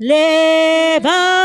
Leva.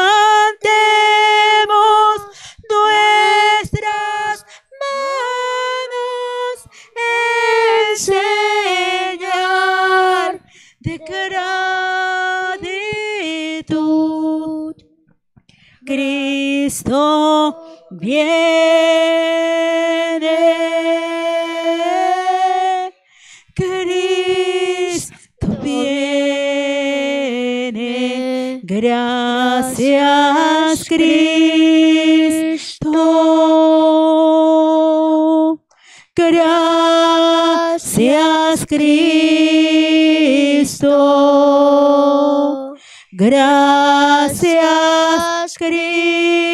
Gracias Cristo. Gracias Cristo.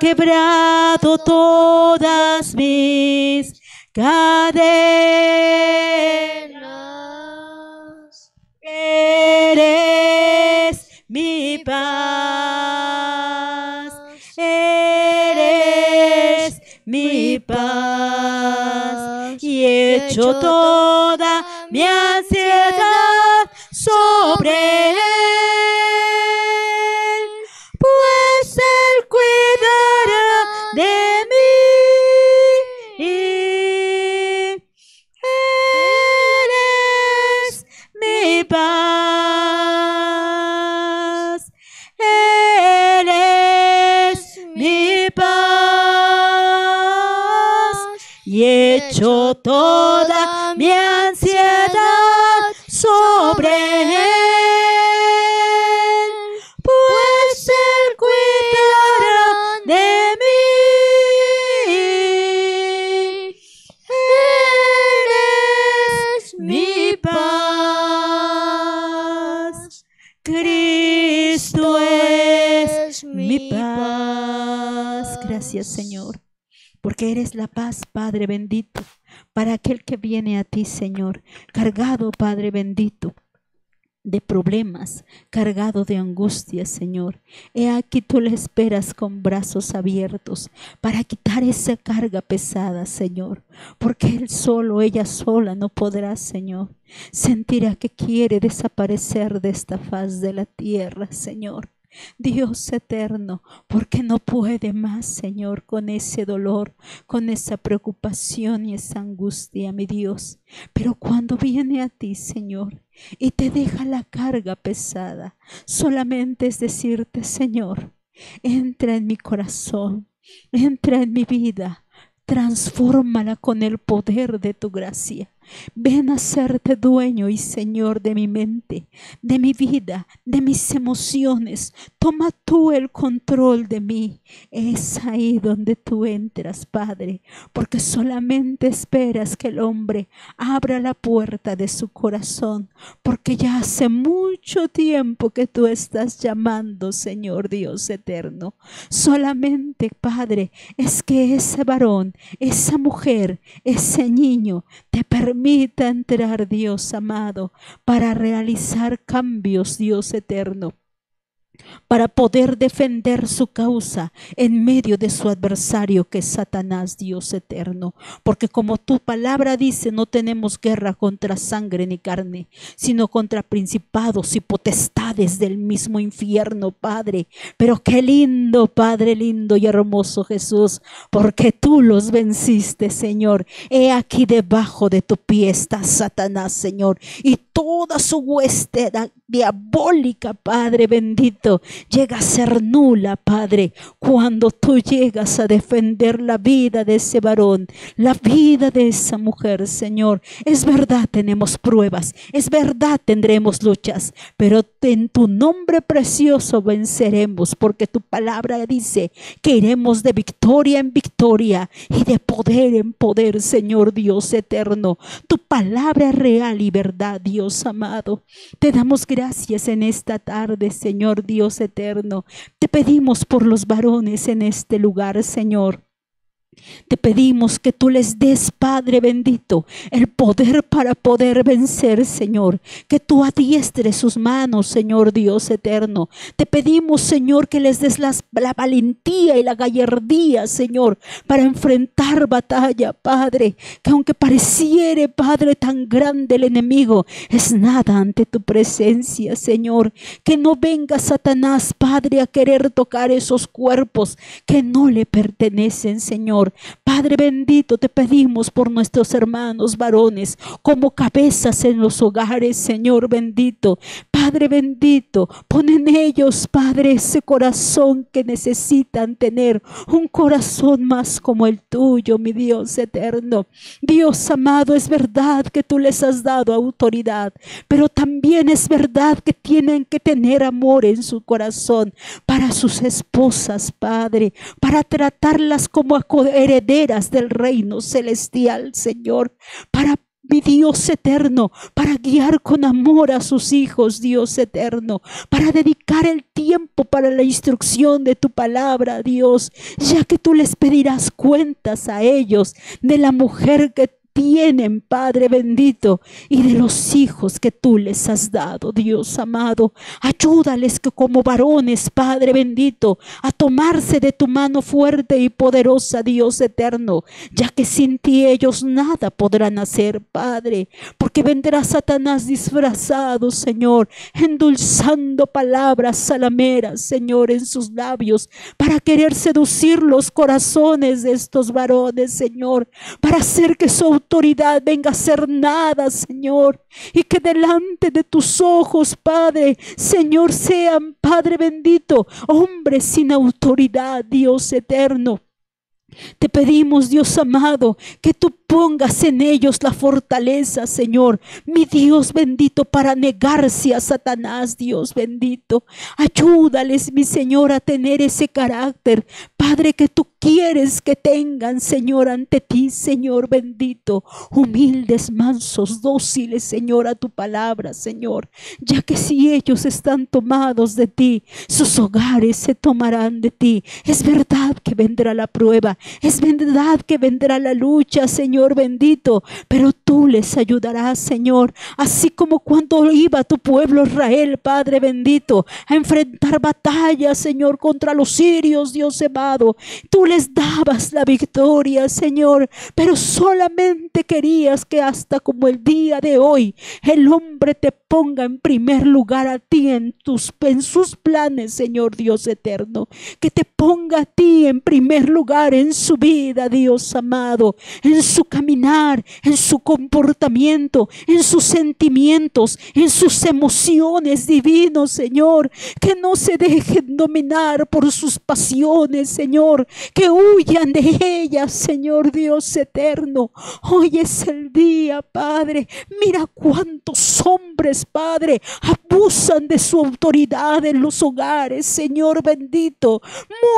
quebrado todas mis cadenas. Eres mi paz. Eres mi paz. Y he hecho toda mi ちょっと porque eres la paz, Padre bendito, para aquel que viene a ti, Señor, cargado, Padre bendito de problemas, cargado de angustia Señor. He aquí tú le esperas con brazos abiertos para quitar esa carga pesada, Señor, porque él solo, ella sola no podrá, Señor. Sentirá que quiere desaparecer de esta faz de la tierra, Señor. Dios eterno, porque no puede más, Señor, con ese dolor, con esa preocupación y esa angustia, mi Dios. Pero cuando viene a ti, Señor, y te deja la carga pesada, solamente es decirte, Señor, entra en mi corazón, entra en mi vida, transfórmala con el poder de tu gracia. Ven a serte dueño y señor de mi mente, de mi vida, de mis emociones. Toma tú el control de mí. Es ahí donde tú entras, Padre, porque solamente esperas que el hombre abra la puerta de su corazón, porque ya hace mucho tiempo que tú estás llamando, Señor Dios eterno. Solamente, Padre, es que ese varón, esa mujer, ese niño te permite permita entrar, Dios amado, para realizar cambios, Dios eterno para poder defender su causa en medio de su adversario que es Satanás, Dios eterno. Porque como tu palabra dice, no tenemos guerra contra sangre ni carne, sino contra principados y potestades del mismo infierno, Padre. Pero qué lindo, Padre lindo y hermoso Jesús, porque tú los venciste, Señor. He aquí debajo de tu pie está Satanás, Señor, y toda su hueste diabólica, Padre bendito llega a ser nula, Padre, cuando tú llegas a defender la vida de ese varón, la vida de esa mujer, Señor. Es verdad, tenemos pruebas, es verdad, tendremos luchas, pero en tu nombre precioso venceremos, porque tu palabra dice que iremos de victoria en victoria y de poder en poder, Señor Dios eterno. Tu palabra es real y verdad, Dios amado. Te damos gracias en esta tarde, Señor Dios Dios eterno. Te pedimos por los varones en este lugar, Señor. Te pedimos que tú les des, Padre bendito, el poder para poder vencer, Señor. Que tú adiestres sus manos, Señor Dios eterno. Te pedimos, Señor, que les des la valentía y la gallardía, Señor, para enfrentar batalla, Padre. Que aunque pareciere, Padre, tan grande el enemigo, es nada ante tu presencia, Señor. Que no venga Satanás, Padre, a querer tocar esos cuerpos que no le pertenecen, Señor Padre bendito, te pedimos por nuestros hermanos varones como cabezas en los hogares, Señor bendito. Padre bendito, pon en ellos, Padre, ese corazón que necesitan tener, un corazón más como el tuyo, mi Dios eterno. Dios amado, es verdad que tú les has dado autoridad, pero también es verdad que tienen que tener amor en su corazón para sus esposas, Padre, para tratarlas como herederas del reino celestial, Señor, para Dios eterno, para guiar con amor a sus hijos, Dios eterno, para dedicar el tiempo para la instrucción de tu palabra, Dios, ya que tú les pedirás cuentas a ellos de la mujer que tienen, Padre bendito, y de los hijos que tú les has dado, Dios amado. Ayúdales que como varones, Padre bendito, a tomarse de tu mano fuerte y poderosa, Dios eterno, ya que sin ti ellos nada podrán hacer, Padre, porque vendrá Satanás disfrazado, Señor, endulzando palabras salameras, Señor, en sus labios, para querer seducir los corazones de estos varones, Señor, para hacer que su autoridad venga a ser nada, Señor. Y que delante de tus ojos, Padre, Señor, sean, Padre bendito, hombre sin autoridad, Dios eterno. Te pedimos, Dios amado, que tu pongas en ellos la fortaleza, Señor. Mi Dios bendito, para negarse a Satanás, Dios bendito. Ayúdales, mi Señor, a tener ese carácter, Padre, que tú quieres que tengan, Señor, ante ti, Señor bendito. Humildes, mansos, dóciles, Señor, a tu palabra, Señor. Ya que si ellos están tomados de ti, sus hogares se tomarán de ti. Es verdad que vendrá la prueba, es verdad que vendrá la lucha, Señor bendito, pero tú les ayudarás, Señor, así como cuando iba tu pueblo Israel, Padre bendito, a enfrentar batallas, Señor, contra los sirios, Dios amado. Tú les dabas la victoria, Señor, pero solamente querías que hasta como el día de hoy el hombre te ponga en primer lugar a ti en tus en sus planes, Señor Dios eterno, que te ponga a ti en primer lugar en su vida, Dios amado, en su caminar, en su comportamiento, en sus sentimientos, en sus emociones divinos, Señor. Que no se dejen dominar por sus pasiones, Señor. Que huyan de ellas, Señor Dios eterno. Hoy es el día, Padre. Mira cuántos hombres, Padre, Usan de su autoridad en los hogares, Señor bendito.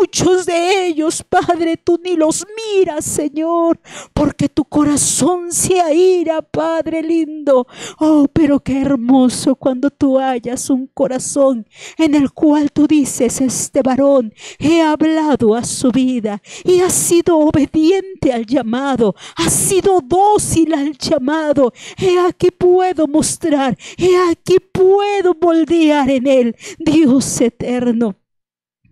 Muchos de ellos, Padre, tú ni los miras, Señor, porque tu corazón se aira, Padre lindo. Oh, pero qué hermoso cuando tú hallas un corazón en el cual tú dices, este varón, he hablado a su vida y ha sido obediente al llamado, ha sido dócil al llamado. He aquí puedo mostrar, he aquí puedo moldear en él, Dios eterno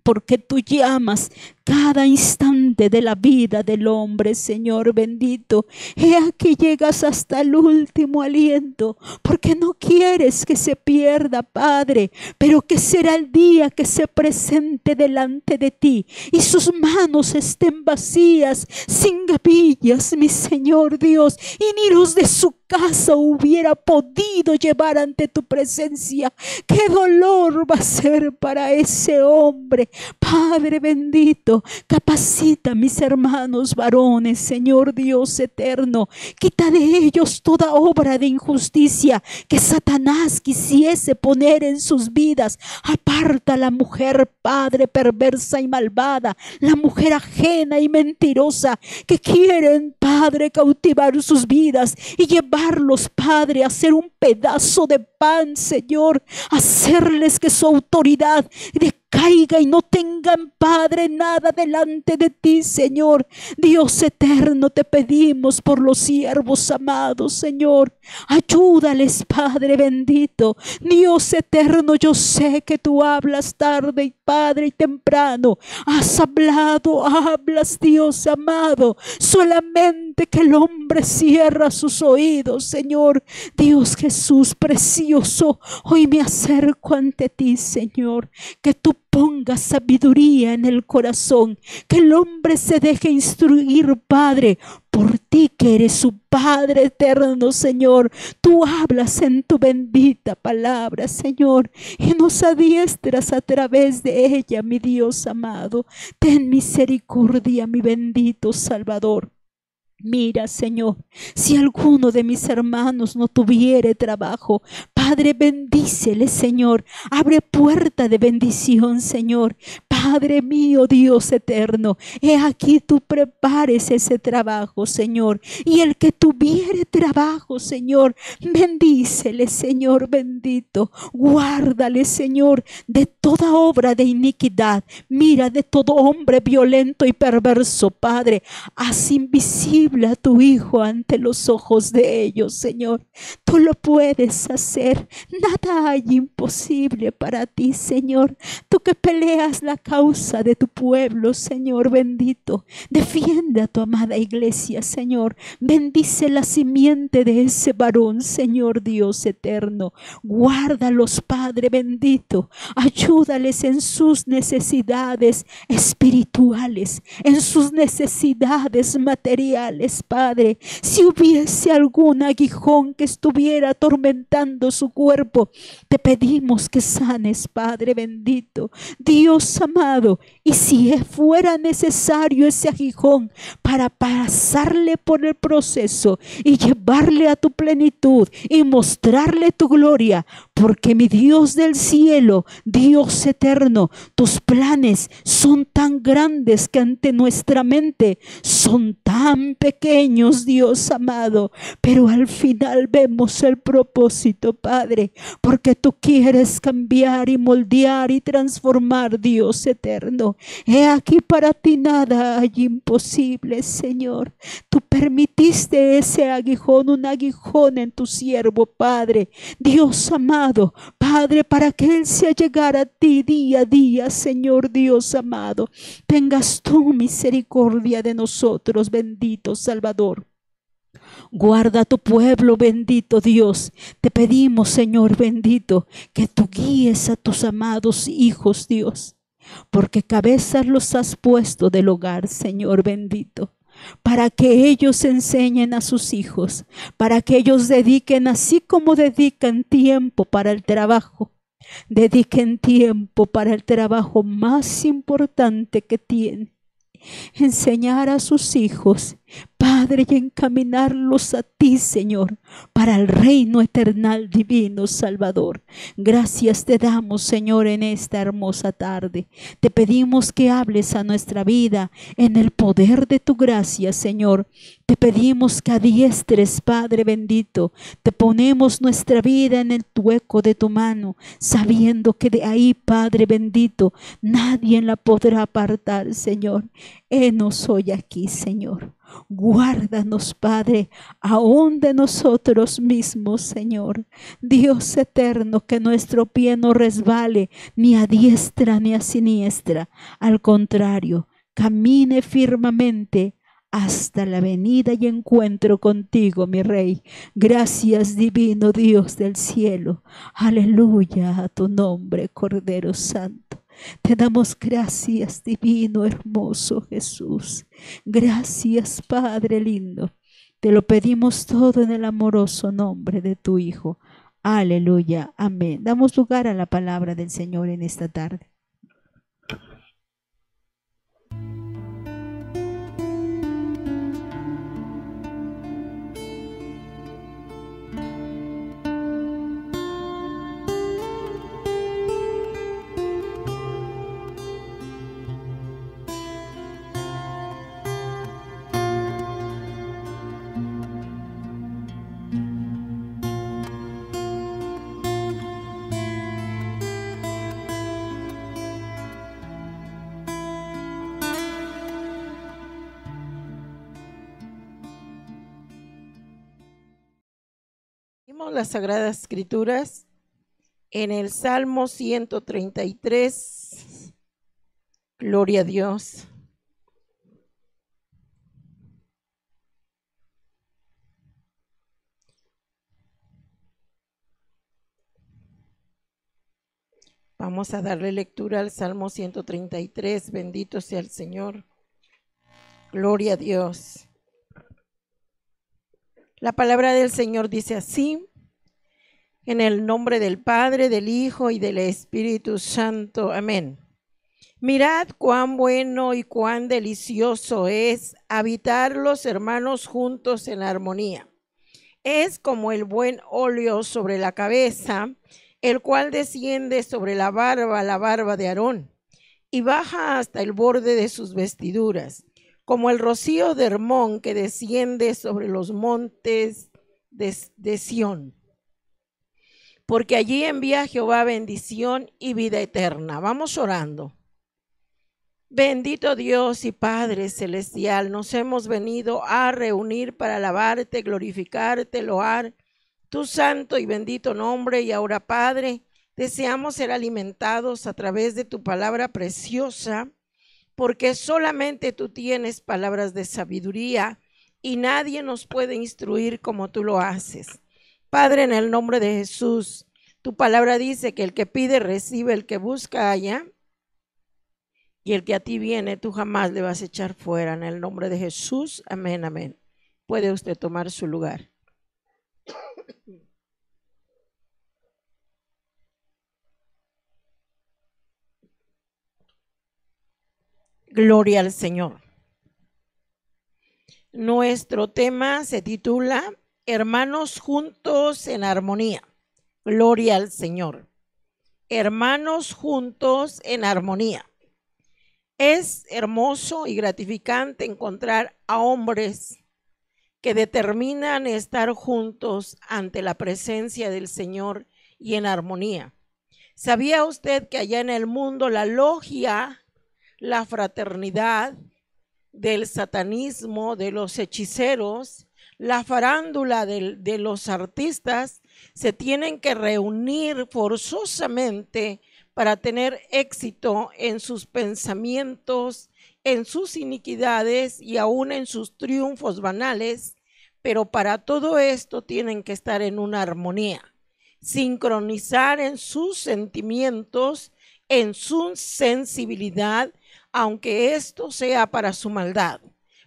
porque tú llamas cada instante de la vida del hombre, Señor bendito. He aquí llegas hasta el último aliento, porque no quieres que se pierda, Padre, pero que será el día que se presente delante de ti y sus manos estén vacías, sin gavillas, mi Señor Dios, y ni los de su casa hubiera podido llevar ante tu presencia. Qué dolor va a ser para ese hombre, Padre bendito Capacita mis hermanos varones, Señor Dios eterno. Quita de ellos toda obra de injusticia que Satanás quisiese poner en sus vidas. Aparta la mujer, Padre, perversa y malvada, la mujer ajena y mentirosa que quieren, Padre, cautivar sus vidas y llevarlos, Padre, a ser un pedazo de pan, Señor. Hacerles que su autoridad de caiga y no tengan, Padre, nada delante de ti, Señor. Dios eterno, te pedimos por los siervos amados, Señor. Ayúdales, Padre bendito. Dios eterno, yo sé que tú hablas tarde y Padre y temprano. Has hablado, hablas, Dios amado. Solamente que el hombre cierra sus oídos, Señor. Dios Jesús precioso, hoy me acerco ante ti, Señor. Que tú ponga sabiduría en el corazón, que el hombre se deje instruir, Padre, por ti que eres su Padre eterno, Señor. Tú hablas en tu bendita palabra, Señor, y nos adiestras a través de ella, mi Dios amado. Ten misericordia, mi bendito Salvador. Mira, Señor, si alguno de mis hermanos no tuviere trabajo, Padre, bendícele, Señor. Abre puerta de bendición, Señor. Padre mío, Dios eterno, he aquí tú prepares ese trabajo, Señor. Y el que tuviere trabajo, Señor, bendícele, Señor bendito. Guárdale, Señor, de toda obra de iniquidad. Mira de todo hombre violento y perverso, Padre. Haz invisible a tu Hijo ante los ojos de ellos, Señor. Tú lo puedes hacer Nada hay imposible para ti, Señor. Tú que peleas la causa de tu pueblo, Señor bendito. Defiende a tu amada iglesia, Señor. Bendice la simiente de ese varón, Señor Dios eterno. Guárdalos, Padre bendito. Ayúdales en sus necesidades espirituales, en sus necesidades materiales, Padre. Si hubiese algún aguijón que estuviera atormentando su cuerpo. Te pedimos que sanes, Padre bendito, Dios amado, y si fuera necesario ese aguijón para pasarle por el proceso y llevarle a tu plenitud y mostrarle tu gloria, porque mi Dios del cielo, Dios eterno, tus planes son tan grandes que ante nuestra mente son tan pequeños, Dios amado, pero al final vemos el propósito, Padre Padre, porque tú quieres cambiar y moldear y transformar, Dios eterno. He aquí para ti nada hay imposible, Señor. Tú permitiste ese aguijón, un aguijón en tu siervo, Padre. Dios amado, Padre, para que Él sea llegar a ti día a día, Señor Dios amado. Tengas tú misericordia de nosotros, bendito Salvador. Guarda tu pueblo, bendito Dios. Te pedimos, Señor bendito, que tú guíes a tus amados hijos, Dios, porque cabezas los has puesto del hogar, Señor bendito para que ellos enseñen a sus hijos, para que ellos dediquen, así como dedican tiempo para el trabajo, dediquen tiempo para el trabajo más importante que tienen, enseñar a sus hijos, Padre, y encaminarlos a ti, Señor, para el reino eternal divino Salvador. Gracias te damos, Señor, en esta hermosa tarde. Te pedimos que hables a nuestra vida en el poder de tu gracia, Señor. Te pedimos que adiestres, Padre bendito. Te ponemos nuestra vida en el tueco de tu mano, sabiendo que de ahí, Padre bendito, nadie la podrá apartar, Señor. Enos hoy aquí, Señor. Guárdanos, Padre, aún de nosotros mismos, Señor. Dios eterno, que nuestro pie no resbale ni a diestra ni a siniestra. Al contrario, camine firmemente hasta la venida y encuentro contigo, mi Rey. Gracias, divino Dios del cielo. Aleluya a tu nombre, Cordero Santo. Te damos gracias, divino, hermoso Jesús. Gracias, Padre lindo. Te lo pedimos todo en el amoroso nombre de tu Hijo. Aleluya. Amén. Damos lugar a la palabra del Señor en esta tarde. las Sagradas Escrituras en el Salmo 133. Gloria a Dios. Vamos a darle lectura al Salmo 133. Bendito sea el Señor. Gloria a Dios. La palabra del Señor dice así. En el nombre del Padre, del Hijo y del Espíritu Santo. Amén. Mirad cuán bueno y cuán delicioso es habitar los hermanos juntos en armonía. Es como el buen óleo sobre la cabeza, el cual desciende sobre la barba, la barba de Aarón, y baja hasta el borde de sus vestiduras, como el rocío de Hermón que desciende sobre los montes de, de Sión porque allí envía Jehová bendición y vida eterna. Vamos orando. Bendito Dios y Padre Celestial, nos hemos venido a reunir para alabarte, glorificarte, loar tu santo y bendito nombre. Y ahora, Padre, deseamos ser alimentados a través de tu palabra preciosa, porque solamente tú tienes palabras de sabiduría y nadie nos puede instruir como tú lo haces. Padre, en el nombre de Jesús, tu palabra dice que el que pide recibe, el que busca halla, y el que a ti viene, tú jamás le vas a echar fuera. En el nombre de Jesús, amén, amén. Puede usted tomar su lugar. Gloria al Señor. Nuestro tema se titula hermanos juntos en armonía. Gloria al Señor. Hermanos juntos en armonía. Es hermoso y gratificante encontrar a hombres que determinan estar juntos ante la presencia del Señor y en armonía. ¿Sabía usted que allá en el mundo la logia, la fraternidad del satanismo, de los hechiceros, la farándula de, los artistas se tienen que reunir forzosamente para tener éxito en sus pensamientos, en sus iniquidades y aún en sus triunfos banales, pero para todo esto tienen que estar en una armonía, sincronizar en sus sentimientos, en su sensibilidad, aunque esto sea para su maldad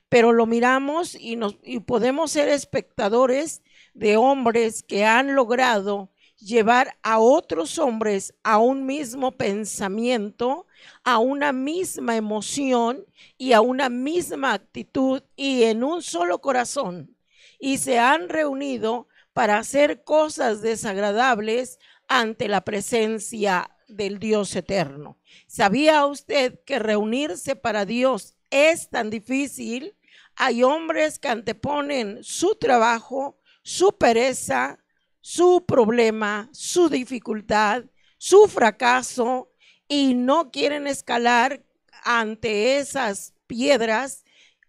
pero lo miramos y, nos, y podemos ser espectadores de hombres que han logrado llevar a otros hombres a un mismo pensamiento, a una misma emoción y a una misma actitud y en un solo corazón. Y se han reunido para hacer cosas desagradables ante la presencia del Dios eterno. ¿Sabía usted que reunirse para Dios es tan difícil? Hay hombres que anteponen su trabajo, su pereza, su problema, su dificultad, su fracaso y no quieren escalar ante esas piedras,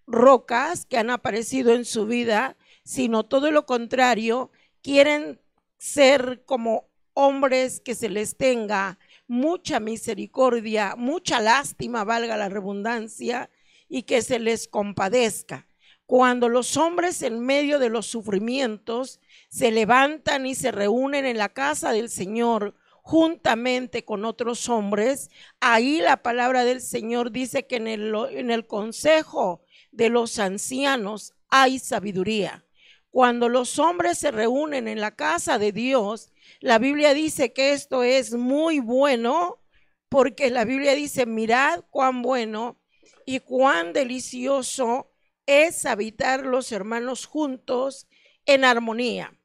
rocas que han aparecido en su vida, sino todo lo contrario, quieren ser como hombres que se les tenga mucha misericordia, mucha lástima, valga la redundancia, y que se les compadezca. Cuando los hombres en medio de los sufrimientos se levantan y se reúnen en la casa del Señor juntamente con otros hombres, ahí la palabra del Señor dice que en el, en el consejo de los ancianos hay sabiduría. Cuando los hombres se reúnen en la casa de Dios, la Biblia dice que esto es muy bueno, porque la Biblia dice, mirad cuán bueno y cuán delicioso es habitar los hermanos juntos en armonía.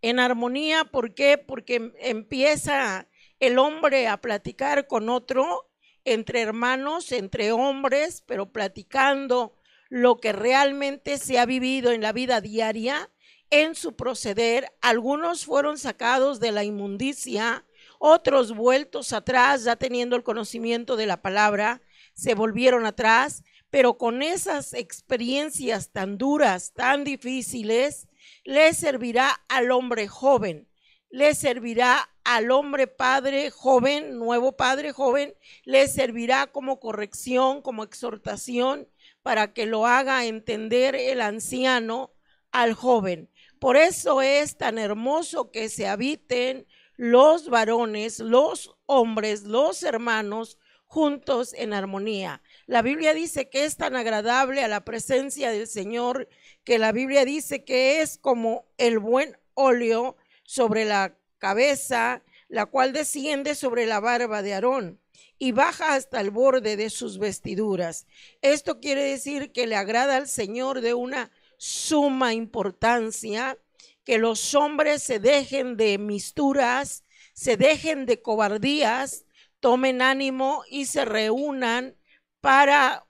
En armonía, ¿por qué? Porque em, empieza el hombre a platicar con otro, entre hermanos, entre hombres, pero platicando lo que realmente se ha vivido en la vida diaria, en su proceder. Algunos fueron sacados de la inmundicia, otros vueltos atrás, ya teniendo el conocimiento de la palabra, se volvieron atrás, pero con esas experiencias tan duras, tan difíciles, le servirá al hombre joven, le servirá al hombre padre joven, nuevo padre joven, le servirá como corrección, como exhortación, para que lo haga entender el anciano al joven. Por eso es tan hermoso que se habiten los varones, los hombres, los hermanos, juntos en armonía. La Biblia dice que es tan agradable a la presencia del Señor que la Biblia dice que es como el buen óleo sobre la cabeza, la cual desciende sobre la barba de Aarón y baja hasta el borde de sus vestiduras. Esto quiere decir que le agrada al Señor de una suma importancia que los hombres se dejen de misturas, se dejen de cobardías, tomen ánimo y se reúnan para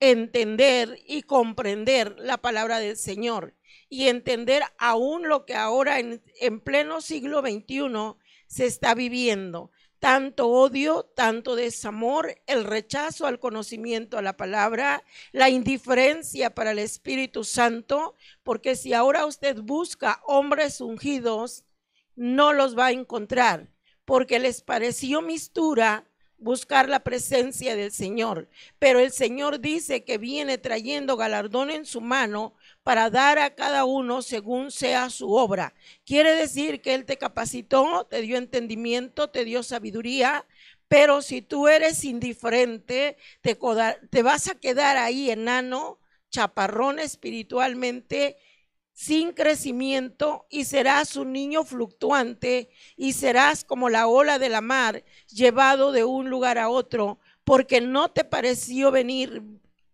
entender y comprender la palabra del Señor y entender aún lo que ahora en, pleno siglo XXI se está viviendo. Tanto odio, tanto desamor, el rechazo al conocimiento, a la palabra, la indiferencia para el Espíritu Santo, porque si ahora usted busca hombres ungidos, no los va a encontrar porque les pareció mistura buscar la presencia del Señor. Pero el Señor dice que viene trayendo galardón en su mano para dar a cada uno según sea su obra. Quiere decir que Él te capacitó, te dio entendimiento, te dio sabiduría, pero si tú eres indiferente, te, te vas a quedar ahí enano, chaparrón espiritualmente sin crecimiento y serás un niño fluctuante y serás como la ola de la mar llevado de un lugar a otro, porque no te pareció venir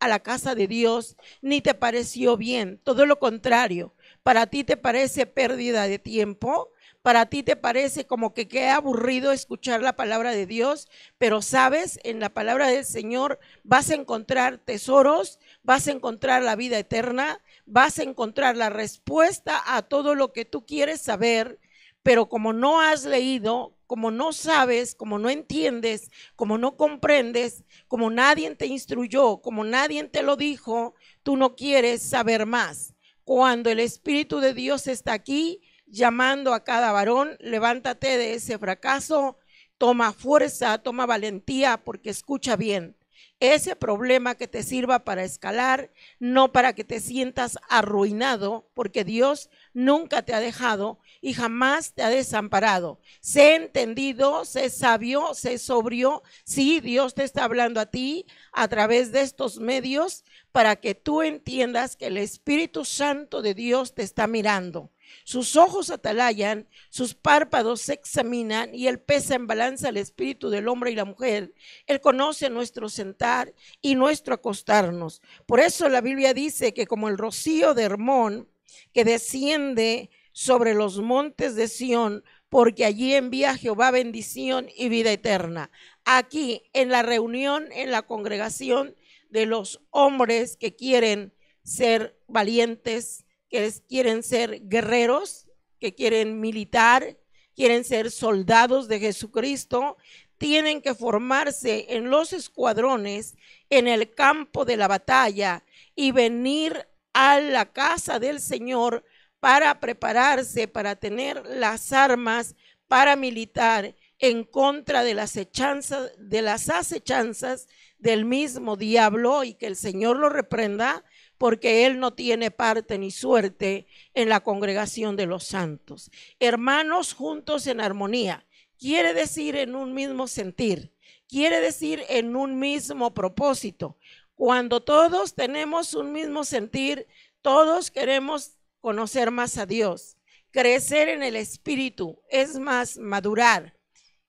a la casa de Dios ni te pareció bien, todo lo contrario, para ti te parece pérdida de tiempo, para ti te parece como que queda aburrido escuchar la palabra de Dios, pero sabes, en la palabra del Señor vas a encontrar tesoros, vas a encontrar la vida eterna, vas a encontrar la respuesta a todo lo que tú quieres saber, pero como no has leído, como no sabes, como no entiendes, como no comprendes, como nadie te instruyó, como nadie te lo dijo, tú no quieres saber más. Cuando el Espíritu de Dios está aquí, llamando a cada varón, levántate de ese fracaso, toma fuerza, toma valentía, porque escucha bien, ese problema que te sirva para escalar, no para que te sientas arruinado, porque Dios nunca te ha dejado y jamás te ha desamparado. Sé entendido, sé sabio, sé sobrio. Sí, Dios te está hablando a ti a través de estos medios para que tú entiendas que el Espíritu Santo de Dios te está mirando. Sus ojos atalayan, sus párpados se examinan y él pesa en balanza el espíritu del hombre y la mujer. Él conoce nuestro sentar y nuestro acostarnos. Por eso la Biblia dice que como el rocío de Hermón que desciende sobre los montes de Sión, porque allí envía Jehová bendición y vida eterna. Aquí, en la reunión, en la congregación de los hombres que quieren ser valientes, que quieren ser guerreros, que quieren militar, quieren ser soldados de Jesucristo, tienen que formarse en los escuadrones, en el campo de la batalla y venir a la casa del Señor para prepararse, para tener las armas para militar en contra de las, hechanzas, de las acechanzas del mismo diablo y que el Señor lo reprenda porque él no tiene parte ni suerte en la congregación de los santos. Hermanos juntos en armonía, quiere decir en un mismo sentir, quiere decir en un mismo propósito. Cuando todos tenemos un mismo sentir, todos queremos conocer más a Dios, crecer en el espíritu, es más madurar,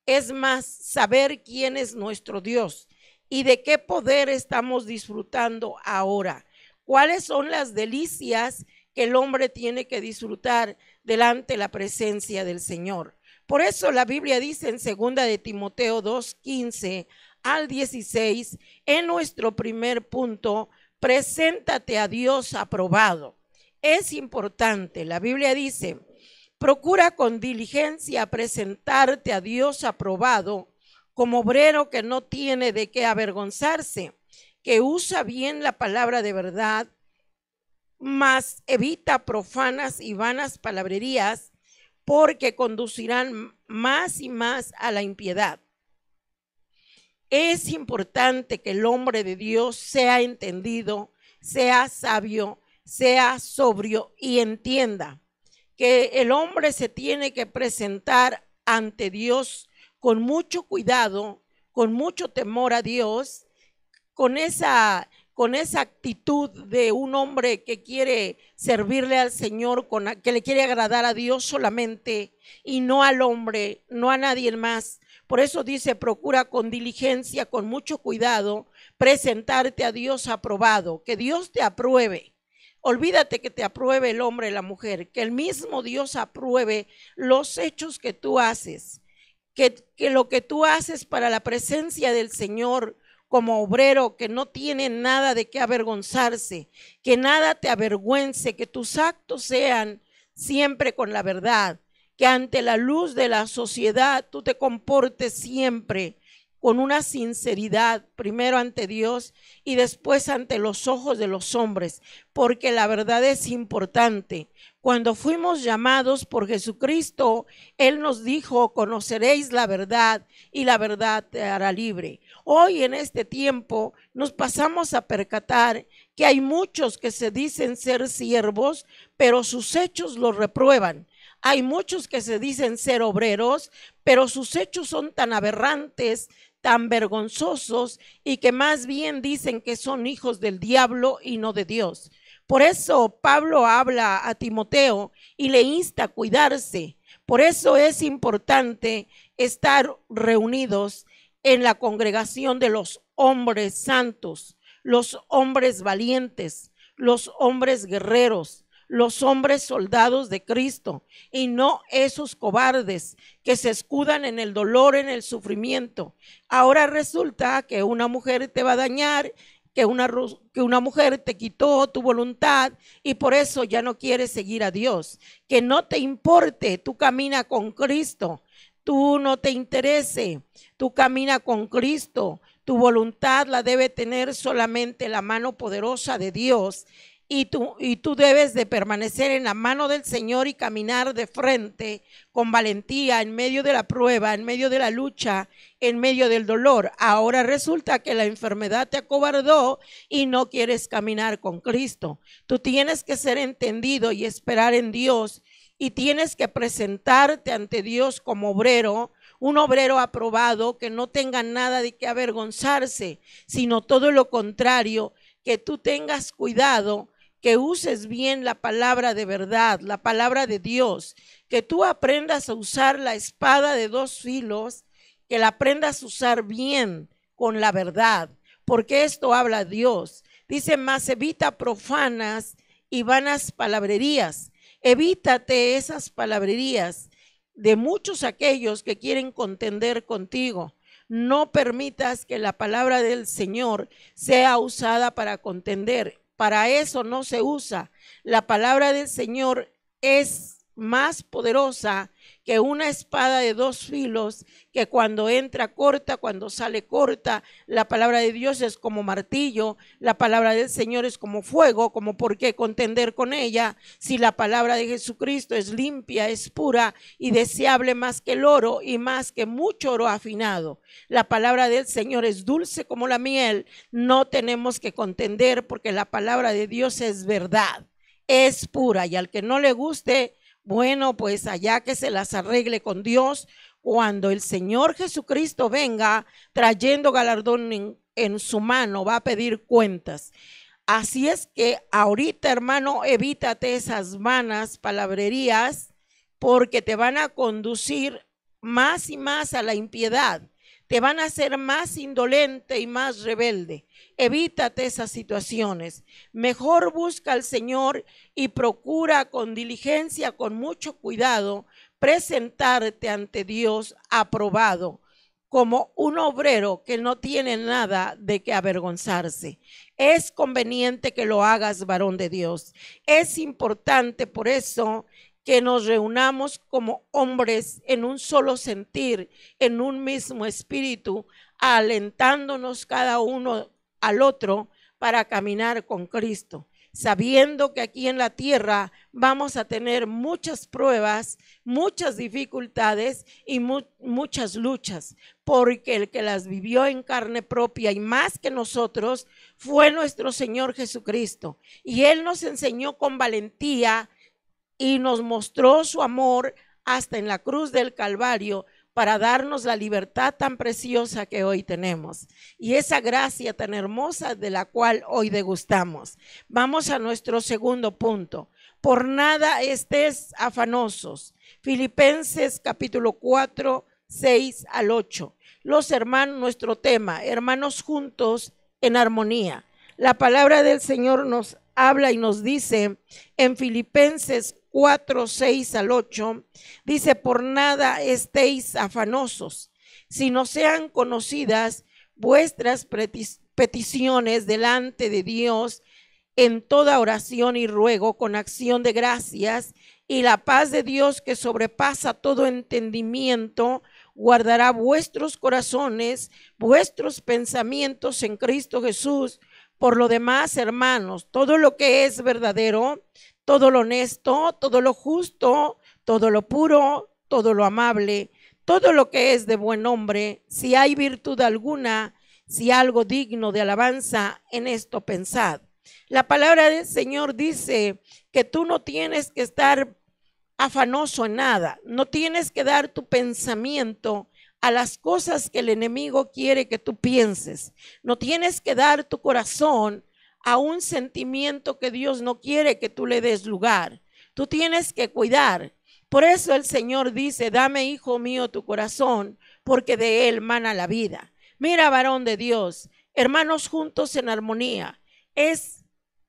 es más saber quién es nuestro Dios y de qué poder estamos disfrutando ahora cuáles son las delicias que el hombre tiene que disfrutar delante de la presencia del Señor. Por eso la Biblia dice en segunda de Timoteo 2, 15 al 16, en nuestro primer punto, preséntate a Dios aprobado. Es importante, la Biblia dice, procura con diligencia presentarte a Dios aprobado como obrero que no tiene de qué avergonzarse que usa bien la palabra de verdad, mas evita profanas y vanas palabrerías, porque conducirán más y más a la impiedad. Es importante que el hombre de Dios sea entendido, sea sabio, sea sobrio y entienda que el hombre se tiene que presentar ante Dios con mucho cuidado, con mucho temor a Dios con esa, con esa actitud de un hombre que quiere servirle al Señor, que le quiere agradar a Dios solamente y no al hombre, no a nadie más. Por eso dice, procura con diligencia, con mucho cuidado, presentarte a Dios aprobado, que Dios te apruebe. Olvídate que te apruebe el hombre y la mujer, que el mismo Dios apruebe los hechos que tú haces, que, que lo que tú haces para la presencia del Señor como obrero, que no tiene nada de qué avergonzarse, que nada te avergüence, que tus actos sean siempre con la verdad, que ante la luz de la sociedad tú te comportes siempre con una sinceridad, primero ante Dios y después ante los ojos de los hombres, porque la verdad es importante. Cuando fuimos llamados por Jesucristo, Él nos dijo, conoceréis la verdad y la verdad te hará libre. Hoy en este tiempo nos pasamos a percatar que hay muchos que se dicen ser siervos, pero sus hechos los reprueban. Hay muchos que se dicen ser obreros, pero sus hechos son tan aberrantes, tan vergonzosos y que más bien dicen que son hijos del diablo y no de Dios. Por eso Pablo habla a Timoteo y le insta a cuidarse. Por eso es importante estar reunidos en la congregación de los hombres santos, los hombres valientes, los hombres guerreros, los hombres soldados de Cristo, y no esos cobardes que se escudan en el dolor, en el sufrimiento. Ahora resulta que una mujer te va a dañar que una, que una, mujer te quitó tu voluntad y por eso ya no quieres seguir a Dios. Que no te importe, tú camina con Cristo tú no te interese. Tú camina con Cristo. Tu voluntad la debe tener solamente la mano poderosa de Dios. Y tú, y tú debes de permanecer en la mano del Señor y caminar de frente con valentía en medio de la prueba, en medio de la lucha, en medio del dolor. Ahora resulta que la enfermedad te acobardó y no quieres caminar con Cristo. Tú tienes que ser entendido y esperar en Dios y tienes que presentarte ante Dios como obrero, un obrero aprobado que no tenga nada de qué avergonzarse, sino todo lo contrario, que tú tengas cuidado, que uses bien la palabra de verdad, la palabra de Dios, que tú aprendas a usar la espada de dos filos, que la aprendas a usar bien con la verdad, porque esto habla Dios. Dice, más evita profanas y vanas palabrerías Evítate esas palabrerías de muchos aquellos que quieren contender contigo. No permitas que la palabra del Señor sea usada para contender. Para eso no se usa. La palabra del Señor es más poderosa que una espada de dos filos, que cuando entra corta, cuando sale corta, la palabra de Dios es como martillo, la palabra del Señor es como fuego, como por qué contender con ella, si la palabra de Jesucristo es limpia, es pura y deseable más que el oro y más que mucho oro afinado. La palabra del Señor es dulce como la miel, no tenemos que contender porque la palabra de Dios es verdad es pura y al que no le guste bueno, pues allá que se las arregle con Dios cuando el Señor Jesucristo venga trayendo galardón en, su mano, va a pedir cuentas. Así es que ahorita, hermano, evítate esas vanas palabrerías porque te van a conducir más y más a la impiedad te van a hacer más indolente y más rebelde. Evítate esas situaciones. Mejor busca al Señor y procura con diligencia, con mucho cuidado, presentarte ante Dios aprobado como un obrero que no tiene nada de que avergonzarse. Es conveniente que lo hagas, varón de Dios. Es importante por eso que nos reunamos como hombres en un solo sentir, en un mismo espíritu, alentándonos cada uno al otro para caminar con Cristo, sabiendo que aquí en la tierra vamos a tener muchas pruebas, muchas dificultades y muchas luchas, porque el que las vivió en carne propia y más que nosotros fue nuestro Señor Jesucristo. Y Él nos enseñó con valentía y nos mostró su amor hasta en la cruz del Calvario para darnos la libertad tan preciosa que hoy tenemos y esa gracia tan hermosa de la cual hoy degustamos. Vamos a nuestro segundo punto. Por nada estés afanosos. Filipenses capítulo 4, 6 al 8. Los hermanos, nuestro tema, hermanos juntos en armonía. La palabra del Señor nos habla y nos dice en Filipenses 4, 6 al 8, dice, por nada estéis afanosos, si no sean conocidas vuestras peticiones delante de Dios en toda oración y ruego con acción de gracias, y la paz de Dios que sobrepasa todo entendimiento, guardará vuestros corazones, vuestros pensamientos en Cristo Jesús. Por lo demás, hermanos, todo lo que es verdadero, todo lo honesto, todo lo justo, todo lo puro, todo lo amable, todo lo que es de buen nombre, si hay virtud alguna, si algo digno de alabanza, en esto pensad. La palabra del Señor dice que tú no tienes que estar afanoso en nada, no tienes que dar tu pensamiento a las cosas que el enemigo quiere que tú pienses, no tienes que dar tu corazón a un sentimiento que Dios no quiere que tú le des lugar. Tú tienes que cuidar. Por eso el Señor dice, dame, hijo mío, tu corazón, porque de él mana la vida. Mira, varón de Dios, hermanos juntos en armonía, es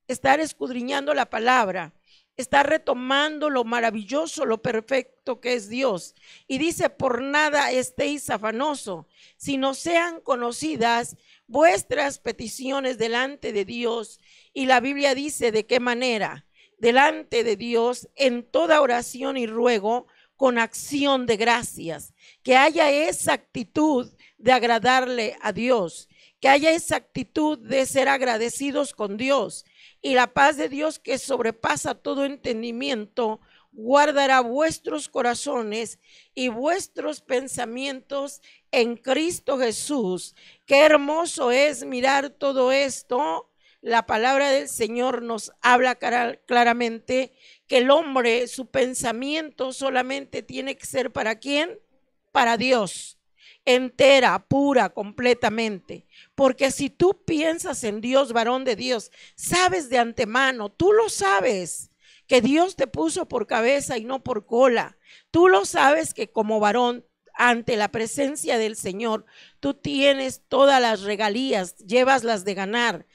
estar escudriñando la palabra está retomando lo maravilloso, lo perfecto que es Dios. Y dice, por nada estéis afanoso, sino sean conocidas vuestras peticiones delante de Dios. Y la Biblia dice, ¿de qué manera? Delante de Dios, en toda oración y ruego, con acción de gracias, que haya esa actitud de agradarle a Dios, que haya esa actitud de ser agradecidos con Dios, y la paz de Dios que sobrepasa todo entendimiento, guardará vuestros corazones y vuestros pensamientos en Cristo Jesús. Qué hermoso es mirar todo esto. La palabra del Señor nos habla claramente que el hombre, su pensamiento solamente tiene que ser para quién? Para Dios entera, pura, completamente. Porque si tú piensas en Dios, varón de Dios, sabes de antemano, tú lo sabes, que Dios te puso por cabeza y no por cola. Tú lo sabes que como varón ante la presencia del Señor, tú tienes todas las regalías, llevas las de ganar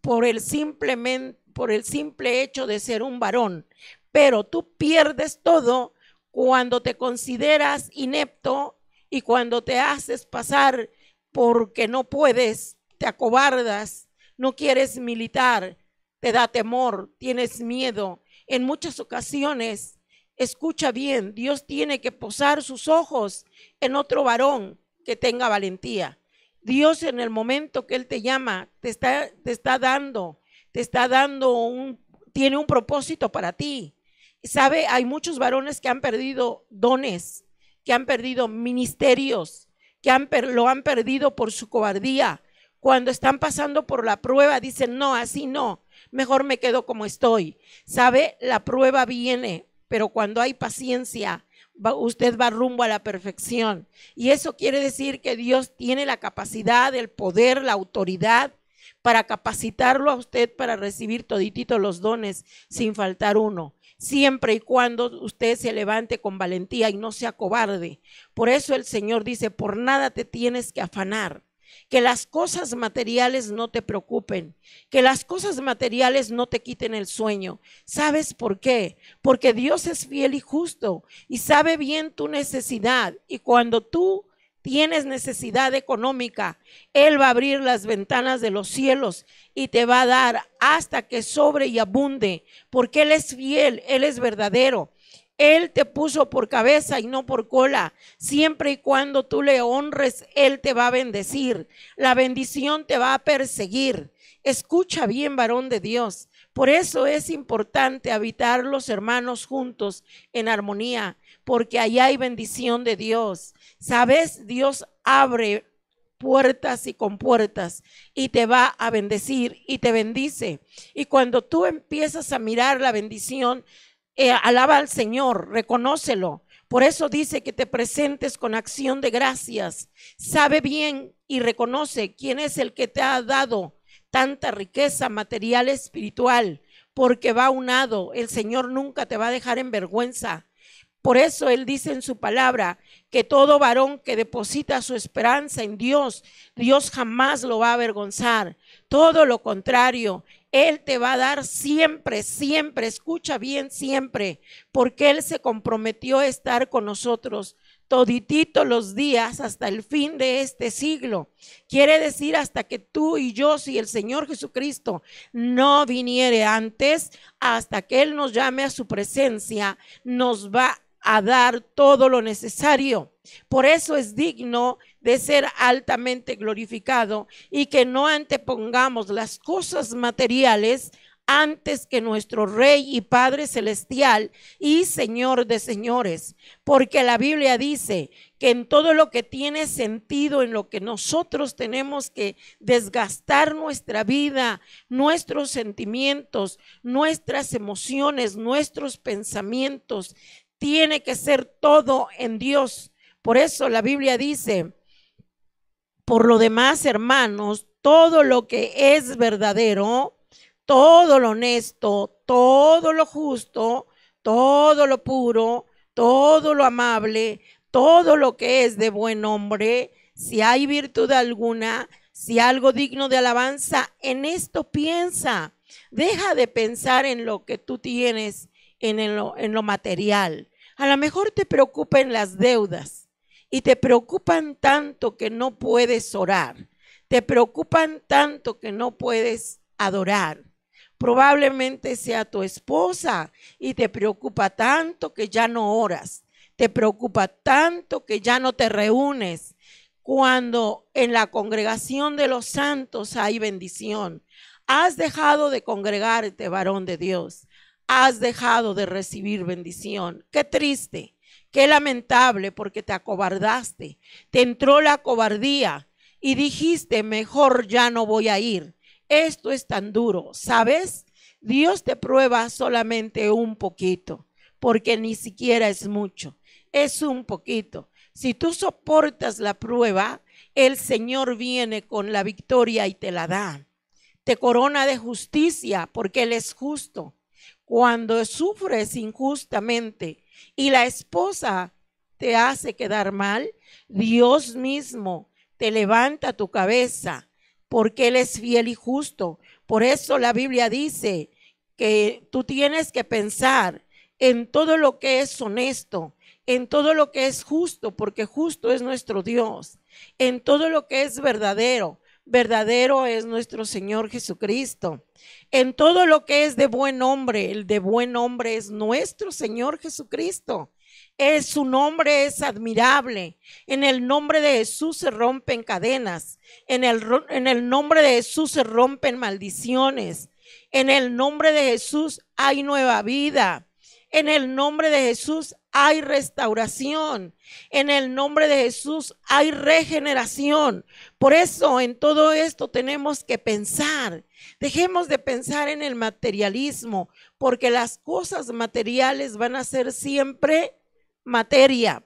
por el simplemente por el simple hecho de ser un varón, pero tú pierdes todo cuando te consideras inepto y cuando te haces pasar porque no puedes, te acobardas, no quieres militar, te da temor, tienes miedo. En muchas ocasiones, escucha bien, Dios tiene que posar sus ojos en otro varón que tenga valentía. Dios en el momento que Él te llama, te está, te está dando, te está dando un, tiene un propósito para ti. Sabe, hay muchos varones que han perdido dones, que han perdido ministerios, que lo han perdido por su cobardía. Cuando están pasando por la prueba, dicen, no, así no, mejor me quedo como estoy. ¿Sabe? La prueba viene, pero cuando hay paciencia, usted va rumbo a la perfección. Y eso quiere decir que Dios tiene la capacidad, el poder, la autoridad para capacitarlo a usted para recibir toditito los dones sin faltar uno siempre y cuando usted se levante con valentía y no sea cobarde. Por eso el Señor dice, por nada te tienes que afanar. Que las cosas materiales no te preocupen, que las cosas materiales no te quiten el sueño. ¿Sabes por qué? Porque Dios es fiel y justo y sabe bien tu necesidad. Y cuando tú tienes necesidad económica, Él va a abrir las ventanas de los cielos y te va a dar hasta que sobre y abunde, porque Él es fiel, Él es verdadero él te puso por cabeza y no por cola. Siempre y cuando tú le honres, Él te va a bendecir. La bendición te va a perseguir. Escucha bien, varón de Dios. Por eso es importante habitar los hermanos juntos en armonía, porque allá hay bendición de Dios. ¿Sabes? Dios abre puertas y con puertas y te va a bendecir y te bendice. Y cuando tú empiezas a mirar la bendición, eh, alaba al Señor, reconócelo. Por eso dice que te presentes con acción de gracias. Sabe bien y reconoce quién es el que te ha dado tanta riqueza material espiritual, porque va unado. El Señor nunca te va a dejar en vergüenza. Por eso Él dice en su palabra que todo varón que deposita su esperanza en Dios, Dios jamás lo va a avergonzar. Todo lo contrario, él te va a dar siempre, siempre, escucha bien siempre, porque Él se comprometió a estar con nosotros toditito los días hasta el fin de este siglo. Quiere decir hasta que tú y yo, si el Señor Jesucristo no viniere antes, hasta que Él nos llame a su presencia, nos va a dar todo lo necesario. Por eso es digno de ser altamente glorificado y que no antepongamos las cosas materiales antes que nuestro Rey y Padre Celestial y Señor de señores, porque la Biblia dice que en todo lo que tiene sentido, en lo que nosotros tenemos que desgastar nuestra vida, nuestros sentimientos, nuestras emociones, nuestros pensamientos, tiene que ser todo en Dios. Por eso la Biblia dice, por lo demás, hermanos, todo lo que es verdadero, todo lo honesto, todo lo justo, todo lo puro, todo lo amable, todo lo que es de buen hombre, si hay virtud alguna, si algo digno de alabanza, en esto piensa. Deja de pensar en lo que tú tienes, en, en lo material. A lo mejor te preocupan las deudas y te preocupan tanto que no puedes orar, te preocupan tanto que no puedes adorar. Probablemente sea tu esposa y te preocupa tanto que ya no oras, te preocupa tanto que ya no te reúnes. Cuando en la congregación de los santos hay bendición, has dejado de congregarte, varón de Dios has dejado de recibir bendición. Qué triste, qué lamentable porque te acobardaste, te entró la cobardía y dijiste, mejor ya no voy a ir. Esto es tan duro, ¿sabes? Dios te prueba solamente un poquito, porque ni siquiera es mucho, es un poquito. Si tú soportas la prueba, el Señor viene con la victoria y te la da. Te corona de justicia porque Él es justo cuando sufres injustamente y la esposa te hace quedar mal, Dios mismo te levanta tu cabeza porque Él es fiel y justo. Por eso la Biblia dice que tú tienes que pensar en todo lo que es honesto, en todo lo que es justo, porque justo es nuestro Dios, en todo lo que es verdadero, verdadero es nuestro Señor Jesucristo. En todo lo que es de buen nombre, el de buen nombre es nuestro Señor Jesucristo. Es, su nombre es admirable. En el nombre de Jesús se rompen cadenas. En el, en el nombre de Jesús se rompen maldiciones. En el nombre de Jesús hay nueva vida. En el nombre de Jesús hay restauración. En el nombre de Jesús hay regeneración. Por eso en todo esto tenemos que pensar. Dejemos de pensar en el materialismo, porque las cosas materiales van a ser siempre materia,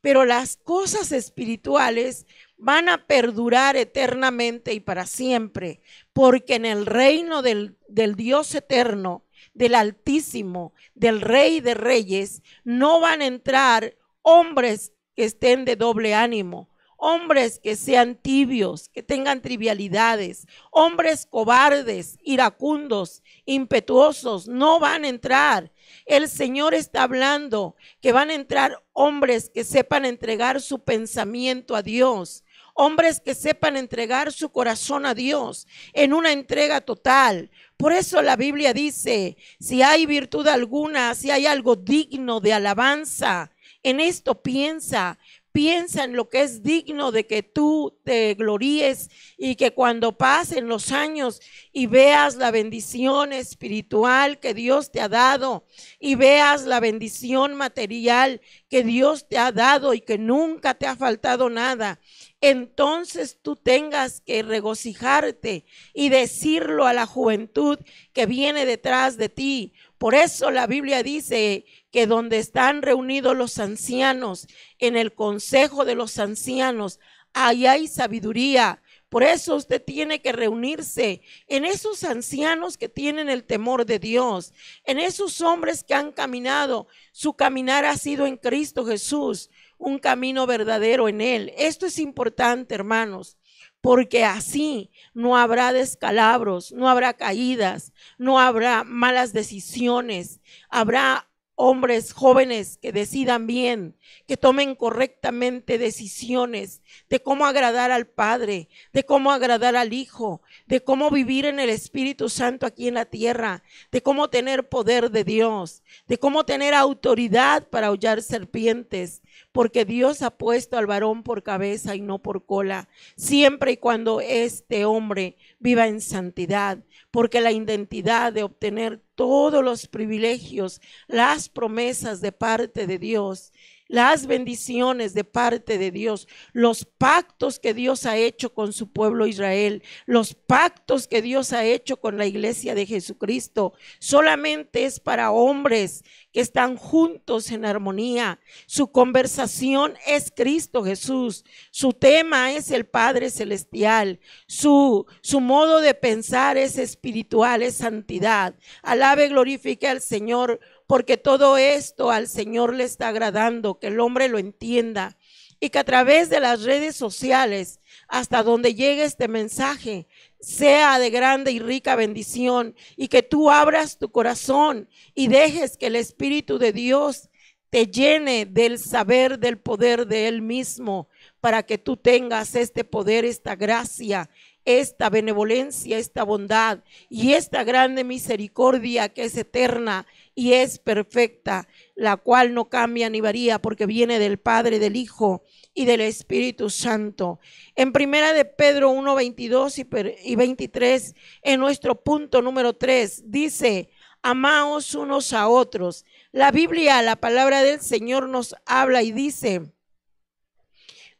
pero las cosas espirituales van a perdurar eternamente y para siempre, porque en el reino del, del Dios eterno del Altísimo, del Rey de Reyes, no van a entrar hombres que estén de doble ánimo, hombres que sean tibios, que tengan trivialidades, hombres cobardes, iracundos, impetuosos, no van a entrar. El Señor está hablando que van a entrar hombres que sepan entregar su pensamiento a Dios, hombres que sepan entregar su corazón a Dios en una entrega total. Por eso la Biblia dice, si hay virtud alguna, si hay algo digno de alabanza, en esto piensa, piensa en lo que es digno de que tú te gloríes y que cuando pasen los años y veas la bendición espiritual que Dios te ha dado y veas la bendición material que Dios te ha dado y que nunca te ha faltado nada entonces tú tengas que regocijarte y decirlo a la juventud que viene detrás de ti. Por eso la Biblia dice que donde están reunidos los ancianos, en el consejo de los ancianos, ahí hay sabiduría. Por eso usted tiene que reunirse en esos ancianos que tienen el temor de Dios, en esos hombres que han caminado, su caminar ha sido en Cristo Jesús un camino verdadero en Él. Esto es importante, hermanos, porque así no habrá descalabros, no habrá caídas, no habrá malas decisiones, habrá hombres jóvenes que decidan bien, que tomen correctamente decisiones de cómo agradar al Padre, de cómo agradar al Hijo, de cómo vivir en el Espíritu Santo aquí en la tierra, de cómo tener poder de Dios, de cómo tener autoridad para hollar serpientes, porque Dios ha puesto al varón por cabeza y no por cola, siempre y cuando este hombre viva en santidad, porque la identidad de obtener todos los privilegios, las promesas de parte de Dios las bendiciones de parte de Dios, los pactos que Dios ha hecho con su pueblo Israel, los pactos que Dios ha hecho con la iglesia de Jesucristo, solamente es para hombres que están juntos en armonía. Su conversación es Cristo Jesús, su tema es el Padre Celestial, su, su modo de pensar es espiritual, es santidad. Alabe, glorifique al Señor porque todo esto al Señor le está agradando, que el hombre lo entienda y que a través de las redes sociales, hasta donde llegue este mensaje, sea de grande y rica bendición y que tú abras tu corazón y dejes que el Espíritu de Dios te llene del saber del poder de Él mismo para que tú tengas este poder, esta gracia, esta benevolencia, esta bondad y esta grande misericordia que es eterna y es perfecta, la cual no cambia ni varía porque viene del Padre, del Hijo y del Espíritu Santo. En primera de Pedro 1, 22 y 23, en nuestro punto número 3, dice, amaos unos a otros. La Biblia, la palabra del Señor nos habla y dice,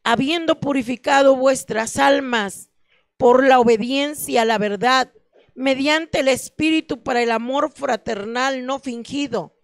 habiendo purificado vuestras almas por la obediencia a la verdad, mediante el Espíritu para el amor fraternal no fingido.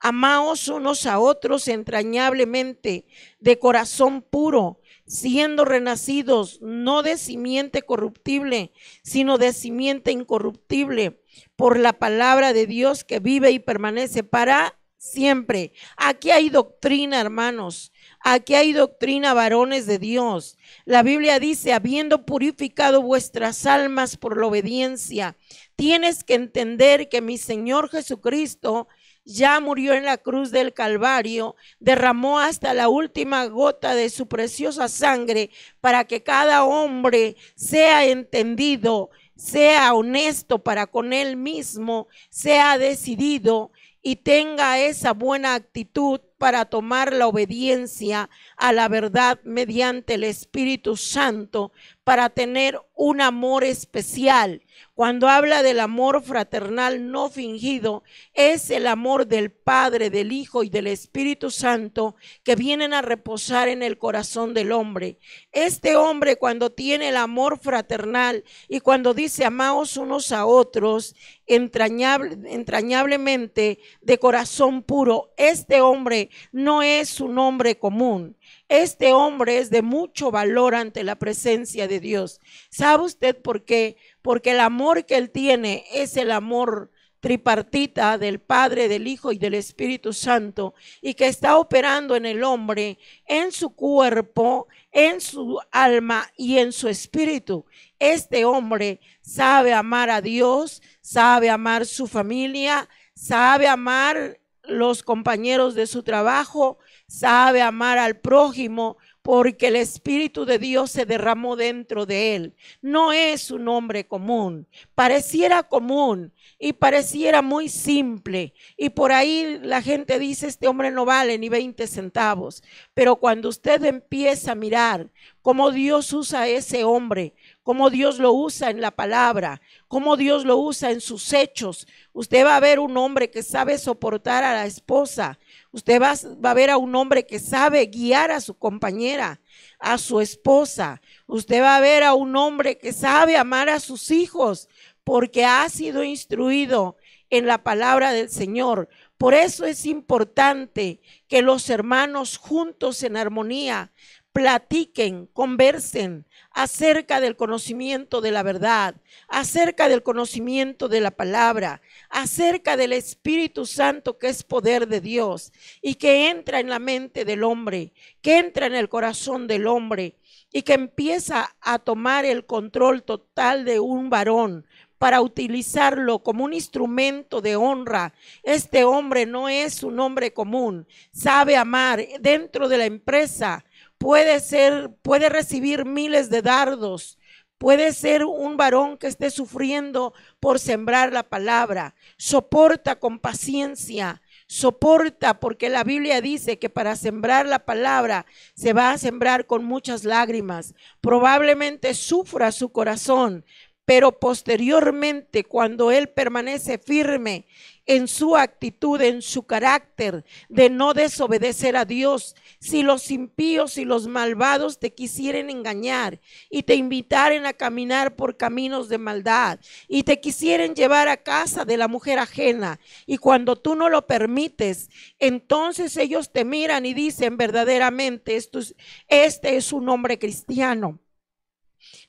Amaos unos a otros entrañablemente, de corazón puro, siendo renacidos no de simiente corruptible, sino de simiente incorruptible, por la palabra de Dios que vive y permanece para siempre. Aquí hay doctrina, hermanos. Aquí hay doctrina, varones de Dios. La Biblia dice, habiendo purificado vuestras almas por la obediencia, tienes que entender que mi Señor Jesucristo ya murió en la cruz del Calvario, derramó hasta la última gota de su preciosa sangre para que cada hombre sea entendido sea honesto para con él mismo, sea decidido y tenga esa buena actitud para tomar la obediencia a la verdad mediante el Espíritu Santo, para tener un amor especial. Cuando habla del amor fraternal no fingido, es el amor del Padre, del Hijo y del Espíritu Santo que vienen a reposar en el corazón del hombre. Este hombre cuando tiene el amor fraternal y cuando dice amaos unos a otros entrañablemente de corazón puro, este hombre no es un hombre común. Este hombre es de mucho valor ante la presencia de Dios. ¿Sabe usted por qué? Porque el amor que él tiene es el amor tripartita del Padre, del Hijo y del Espíritu Santo, y que está operando en el hombre, en su cuerpo, en su alma y en su espíritu. Este hombre sabe amar a Dios, sabe amar su familia, sabe amar los compañeros de su trabajo, sabe amar al prójimo, porque el Espíritu de Dios se derramó dentro de él. No es un hombre común, pareciera común y pareciera muy simple. Y por ahí la gente dice, este hombre no vale ni 20 centavos. Pero cuando usted empieza a mirar cómo Dios usa a ese hombre cómo Dios lo usa en la palabra, cómo Dios lo usa en sus hechos. Usted va a ver un hombre que sabe soportar a la esposa, usted va, va a ver a un hombre que sabe guiar a su compañera, a su esposa, usted va a ver a un hombre que sabe amar a sus hijos porque ha sido instruido en la palabra del Señor. Por eso es importante que los hermanos juntos en armonía platiquen, conversen, acerca del conocimiento de la verdad, acerca del conocimiento de la palabra, acerca del Espíritu Santo que es poder de Dios y que entra en la mente del hombre, que entra en el corazón del hombre y que empieza a tomar el control total de un varón para utilizarlo como un instrumento de honra. Este hombre no es un hombre común, sabe amar dentro de la empresa, puede ser, puede recibir miles de dardos, Puede ser un varón que esté sufriendo por sembrar la palabra. Soporta con paciencia, soporta porque la Biblia dice que para sembrar la palabra se va a sembrar con muchas lágrimas. Probablemente sufra su corazón, pero posteriormente cuando él permanece firme en su actitud, en su carácter de no desobedecer a Dios, si los impíos y los malvados te quisieren engañar y te invitaren a caminar por caminos de maldad y te quisieren llevar a casa de la mujer ajena y cuando tú no lo permites, entonces ellos te miran y dicen verdaderamente, este es un hombre cristiano.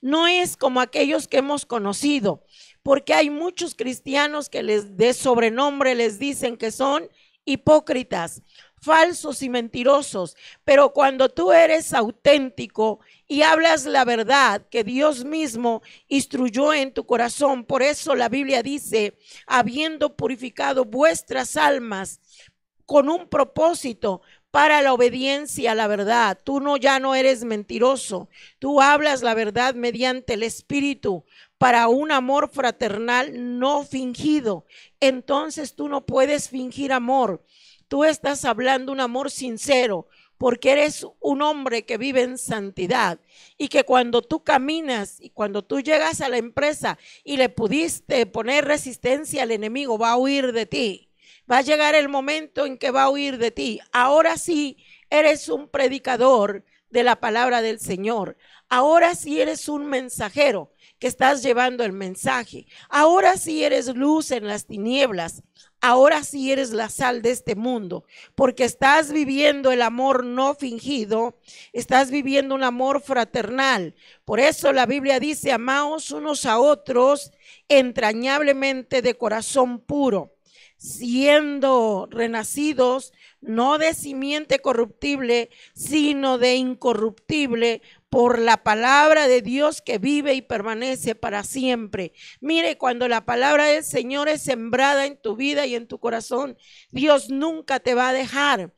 No es como aquellos que hemos conocido, porque hay muchos cristianos que les de sobrenombre les dicen que son hipócritas, falsos y mentirosos, pero cuando tú eres auténtico y hablas la verdad que Dios mismo instruyó en tu corazón, por eso la Biblia dice, habiendo purificado vuestras almas con un propósito para la obediencia a la verdad. Tú no ya no eres mentiroso. Tú hablas la verdad mediante el espíritu para un amor fraternal no fingido. Entonces tú no puedes fingir amor. Tú estás hablando un amor sincero porque eres un hombre que vive en santidad y que cuando tú caminas y cuando tú llegas a la empresa y le pudiste poner resistencia al enemigo, va a huir de ti. Va a llegar el momento en que va a huir de ti. Ahora sí eres un predicador de la palabra del Señor. Ahora sí eres un mensajero que estás llevando el mensaje. Ahora sí eres luz en las tinieblas. Ahora sí eres la sal de este mundo, porque estás viviendo el amor no fingido, estás viviendo un amor fraternal. Por eso la Biblia dice, amaos unos a otros entrañablemente de corazón puro siendo renacidos no de simiente corruptible, sino de incorruptible, por la palabra de Dios que vive y permanece para siempre. Mire, cuando la palabra del Señor es sembrada en tu vida y en tu corazón, Dios nunca te va a dejar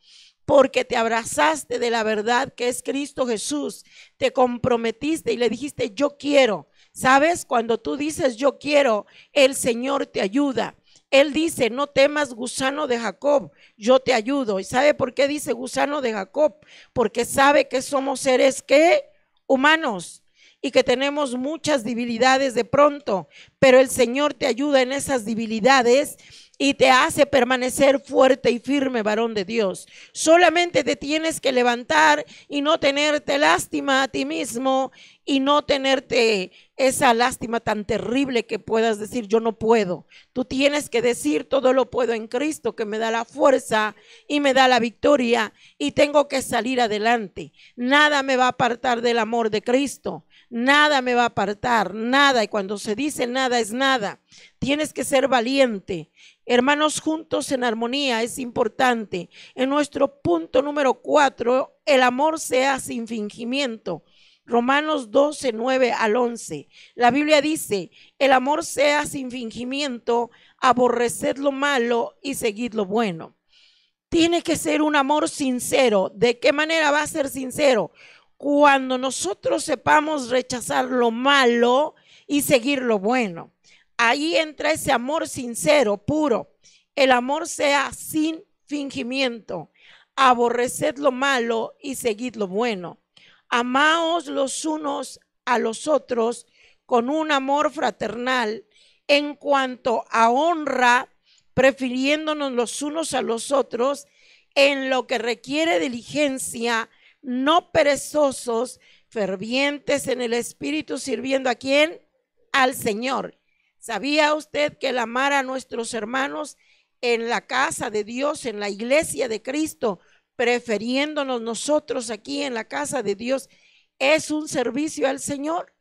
porque te abrazaste de la verdad que es Cristo Jesús, te comprometiste y le dijiste, yo quiero. ¿Sabes? Cuando tú dices, yo quiero, el Señor te ayuda. Él dice, no temas gusano de Jacob, yo te ayudo. ¿Y sabe por qué dice gusano de Jacob? Porque sabe que somos seres que humanos y que tenemos muchas debilidades de pronto, pero el Señor te ayuda en esas debilidades y te hace permanecer fuerte y firme, varón de Dios. Solamente te tienes que levantar y no tenerte lástima a ti mismo y no tenerte esa lástima tan terrible que puedas decir yo no puedo. Tú tienes que decir todo lo puedo en Cristo que me da la fuerza y me da la victoria y tengo que salir adelante. Nada me va a apartar del amor de Cristo. Nada me va a apartar, nada. Y cuando se dice nada es nada. Tienes que ser valiente Hermanos juntos en armonía es importante. En nuestro punto número cuatro, el amor sea sin fingimiento. Romanos 12, 9 al 11. La Biblia dice, el amor sea sin fingimiento, aborreced lo malo y seguid lo bueno. Tiene que ser un amor sincero. ¿De qué manera va a ser sincero? Cuando nosotros sepamos rechazar lo malo y seguir lo bueno. Ahí entra ese amor sincero, puro. El amor sea sin fingimiento. Aborreced lo malo y seguid lo bueno. Amaos los unos a los otros con un amor fraternal en cuanto a honra, prefiriéndonos los unos a los otros en lo que requiere diligencia, no perezosos, fervientes en el Espíritu, sirviendo a quién? Al Señor ¿Sabía usted que el amar a nuestros hermanos en la casa de Dios, en la iglesia de Cristo, prefiriéndonos nosotros aquí en la casa de Dios, es un servicio al Señor?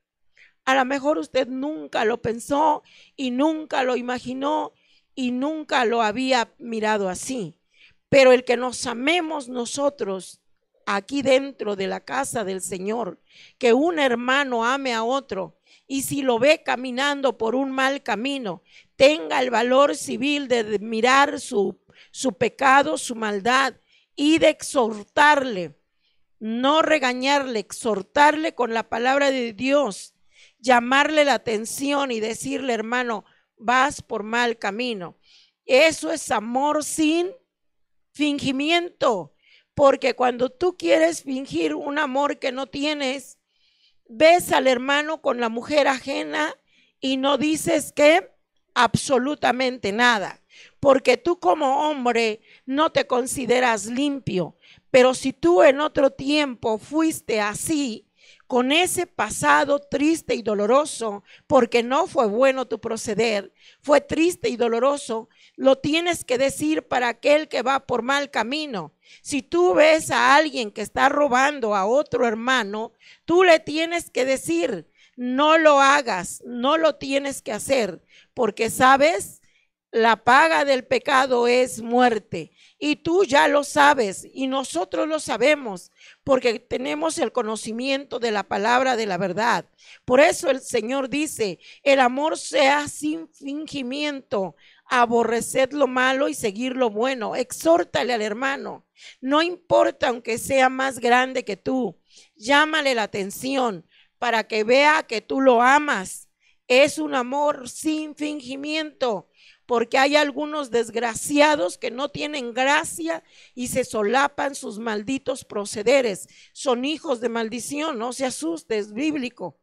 A lo mejor usted nunca lo pensó y nunca lo imaginó y nunca lo había mirado así. Pero el que nos amemos nosotros aquí dentro de la casa del Señor, que un hermano ame a otro, y si lo ve caminando por un mal camino, tenga el valor civil de mirar su, su pecado, su maldad y de exhortarle, no regañarle, exhortarle con la palabra de Dios, llamarle la atención y decirle, hermano, vas por mal camino. Eso es amor sin fingimiento, porque cuando tú quieres fingir un amor que no tienes, ves al hermano con la mujer ajena y no dices que absolutamente nada, porque tú como hombre no te consideras limpio, pero si tú en otro tiempo fuiste así, con ese pasado triste y doloroso, porque no fue bueno tu proceder, fue triste y doloroso, lo tienes que decir para aquel que va por mal camino. Si tú ves a alguien que está robando a otro hermano, tú le tienes que decir, no lo hagas, no lo tienes que hacer, porque sabes, la paga del pecado es muerte. Y tú ya lo sabes y nosotros lo sabemos, porque tenemos el conocimiento de la palabra de la verdad. Por eso el Señor dice, el amor sea sin fingimiento aborreced lo malo y seguir lo bueno. Exhórtale al hermano. No importa aunque sea más grande que tú, llámale la atención para que vea que tú lo amas. Es un amor sin fingimiento, porque hay algunos desgraciados que no tienen gracia y se solapan sus malditos procederes. Son hijos de maldición, no se asustes, bíblico.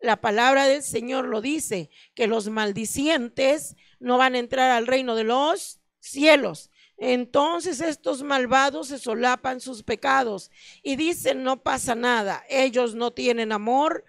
La palabra del Señor lo dice, que los maldicientes no van a entrar al reino de los cielos. Entonces estos malvados se solapan sus pecados y dicen, no pasa nada, ellos no tienen amor,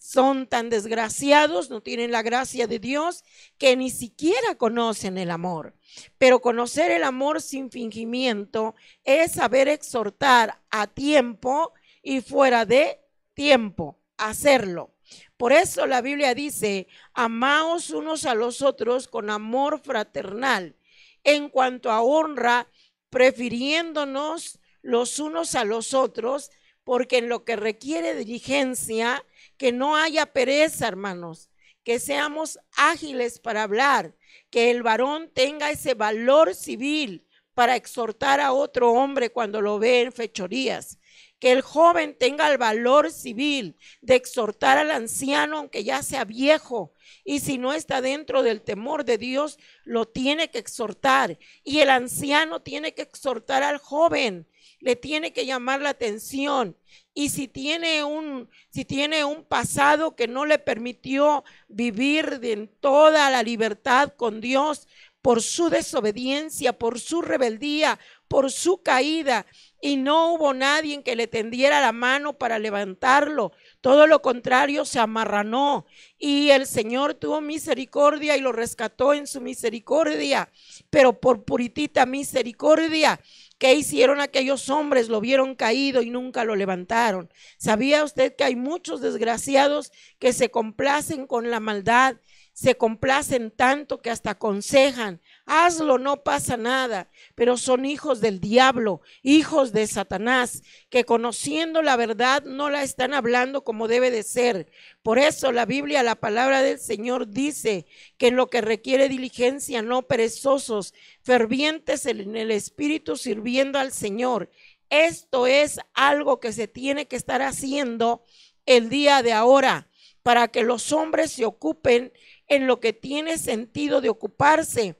son tan desgraciados, no tienen la gracia de Dios, que ni siquiera conocen el amor. Pero conocer el amor sin fingimiento es saber exhortar a tiempo y fuera de tiempo, hacerlo. Por eso la Biblia dice, amaos unos a los otros con amor fraternal, en cuanto a honra, prefiriéndonos los unos a los otros, porque en lo que requiere diligencia, que no haya pereza, hermanos, que seamos ágiles para hablar, que el varón tenga ese valor civil para exhortar a otro hombre cuando lo ve en fechorías, que el joven tenga el valor civil de exhortar al anciano aunque ya sea viejo y si no está dentro del temor de Dios, lo tiene que exhortar y el anciano tiene que exhortar al joven, le tiene que llamar la atención y si tiene un si tiene un pasado que no le permitió vivir en toda la libertad con Dios por su desobediencia, por su rebeldía, por su caída, y no hubo nadie que le tendiera la mano para levantarlo. Todo lo contrario, se amarranó y el Señor tuvo misericordia y lo rescató en su misericordia. Pero por puritita misericordia, ¿qué hicieron aquellos hombres? Lo vieron caído y nunca lo levantaron. ¿Sabía usted que hay muchos desgraciados que se complacen con la maldad? se complacen tanto que hasta aconsejan, hazlo, no pasa nada. Pero son hijos del diablo, hijos de Satanás, que conociendo la verdad no la están hablando como debe de ser. Por eso la Biblia, la palabra del Señor dice que en lo que requiere diligencia, no perezosos, fervientes en el Espíritu, sirviendo al Señor. Esto es algo que se tiene que estar haciendo el día de ahora para que los hombres se ocupen en lo que tiene sentido de ocuparse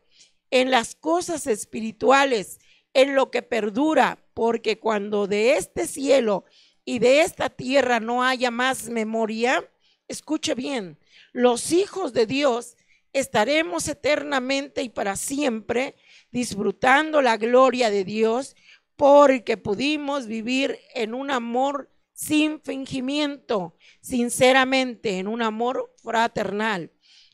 en las cosas espirituales, en lo que perdura, porque cuando de este cielo y de esta tierra no haya más memoria, escuche bien, los hijos de Dios estaremos eternamente y para siempre disfrutando la gloria de Dios porque pudimos vivir en un amor sin fingimiento, sinceramente, en un amor fraternal.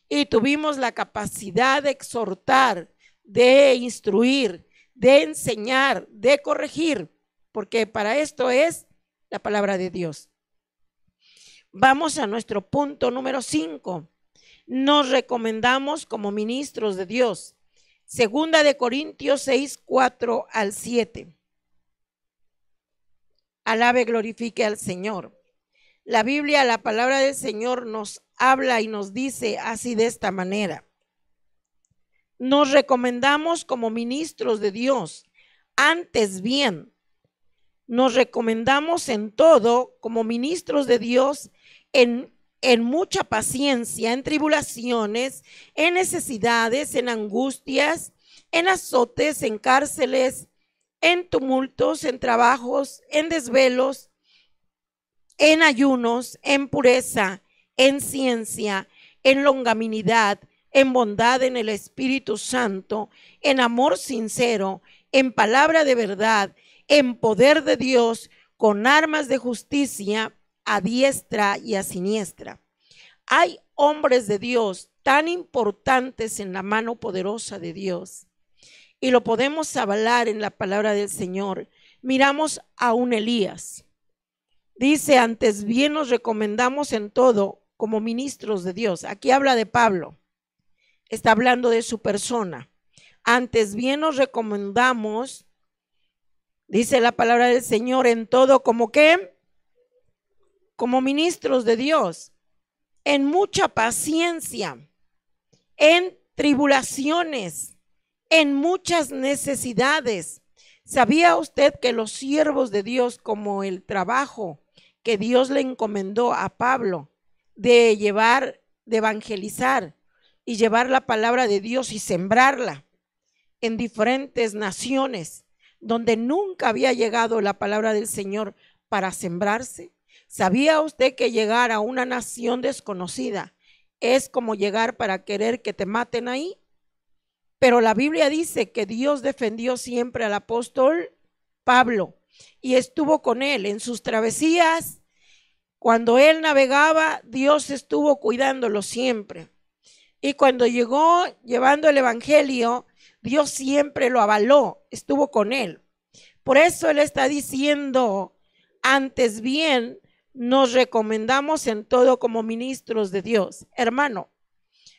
Y tuvimos la capacidad de exhortar, de instruir, de enseñar, de corregir, porque para esto es la palabra de Dios. Vamos a nuestro punto número 5. Nos recomendamos como ministros de Dios. Segunda de Corintios 6, 4 al 7. Alabe, glorifique al Señor. La Biblia, la palabra del Señor nos habla y nos dice así de esta manera nos recomendamos como ministros de Dios. Antes bien, nos recomendamos en todo como ministros de Dios en, en mucha paciencia, en tribulaciones, en necesidades, en angustias, en azotes, en cárceles, en tumultos, en trabajos, en desvelos, en ayunos, en pureza, en ciencia, en longaminidad, en bondad en el Espíritu Santo, en amor sincero, en palabra de verdad, en poder de Dios, con armas de justicia a diestra y a siniestra. Hay hombres de Dios tan importantes en la mano poderosa de Dios. Y lo podemos avalar en la palabra del Señor. Miramos a un Elías. Dice, antes bien nos recomendamos en todo como ministros de Dios. Aquí habla de Pablo está hablando de su persona. Antes bien nos recomendamos, dice la palabra del Señor, en todo como que, como ministros de Dios, en mucha paciencia, en tribulaciones, en muchas necesidades. ¿Sabía usted que los siervos de Dios, como el trabajo que Dios le encomendó a Pablo de llevar, de evangelizar, y llevar la palabra de Dios y sembrarla en diferentes naciones donde nunca había llegado la palabra del Señor para sembrarse. ¿Sabía usted que llegar a una nación desconocida es como llegar para querer que te maten ahí? Pero la Biblia dice que Dios defendió siempre al apóstol Pablo y estuvo con él en sus travesías. Cuando él navegaba, Dios estuvo cuidándolo siempre. Y cuando llegó llevando el Evangelio, Dios siempre lo avaló, estuvo con él. Por eso él está diciendo, antes bien, nos recomendamos en todo como ministros de Dios. Hermano,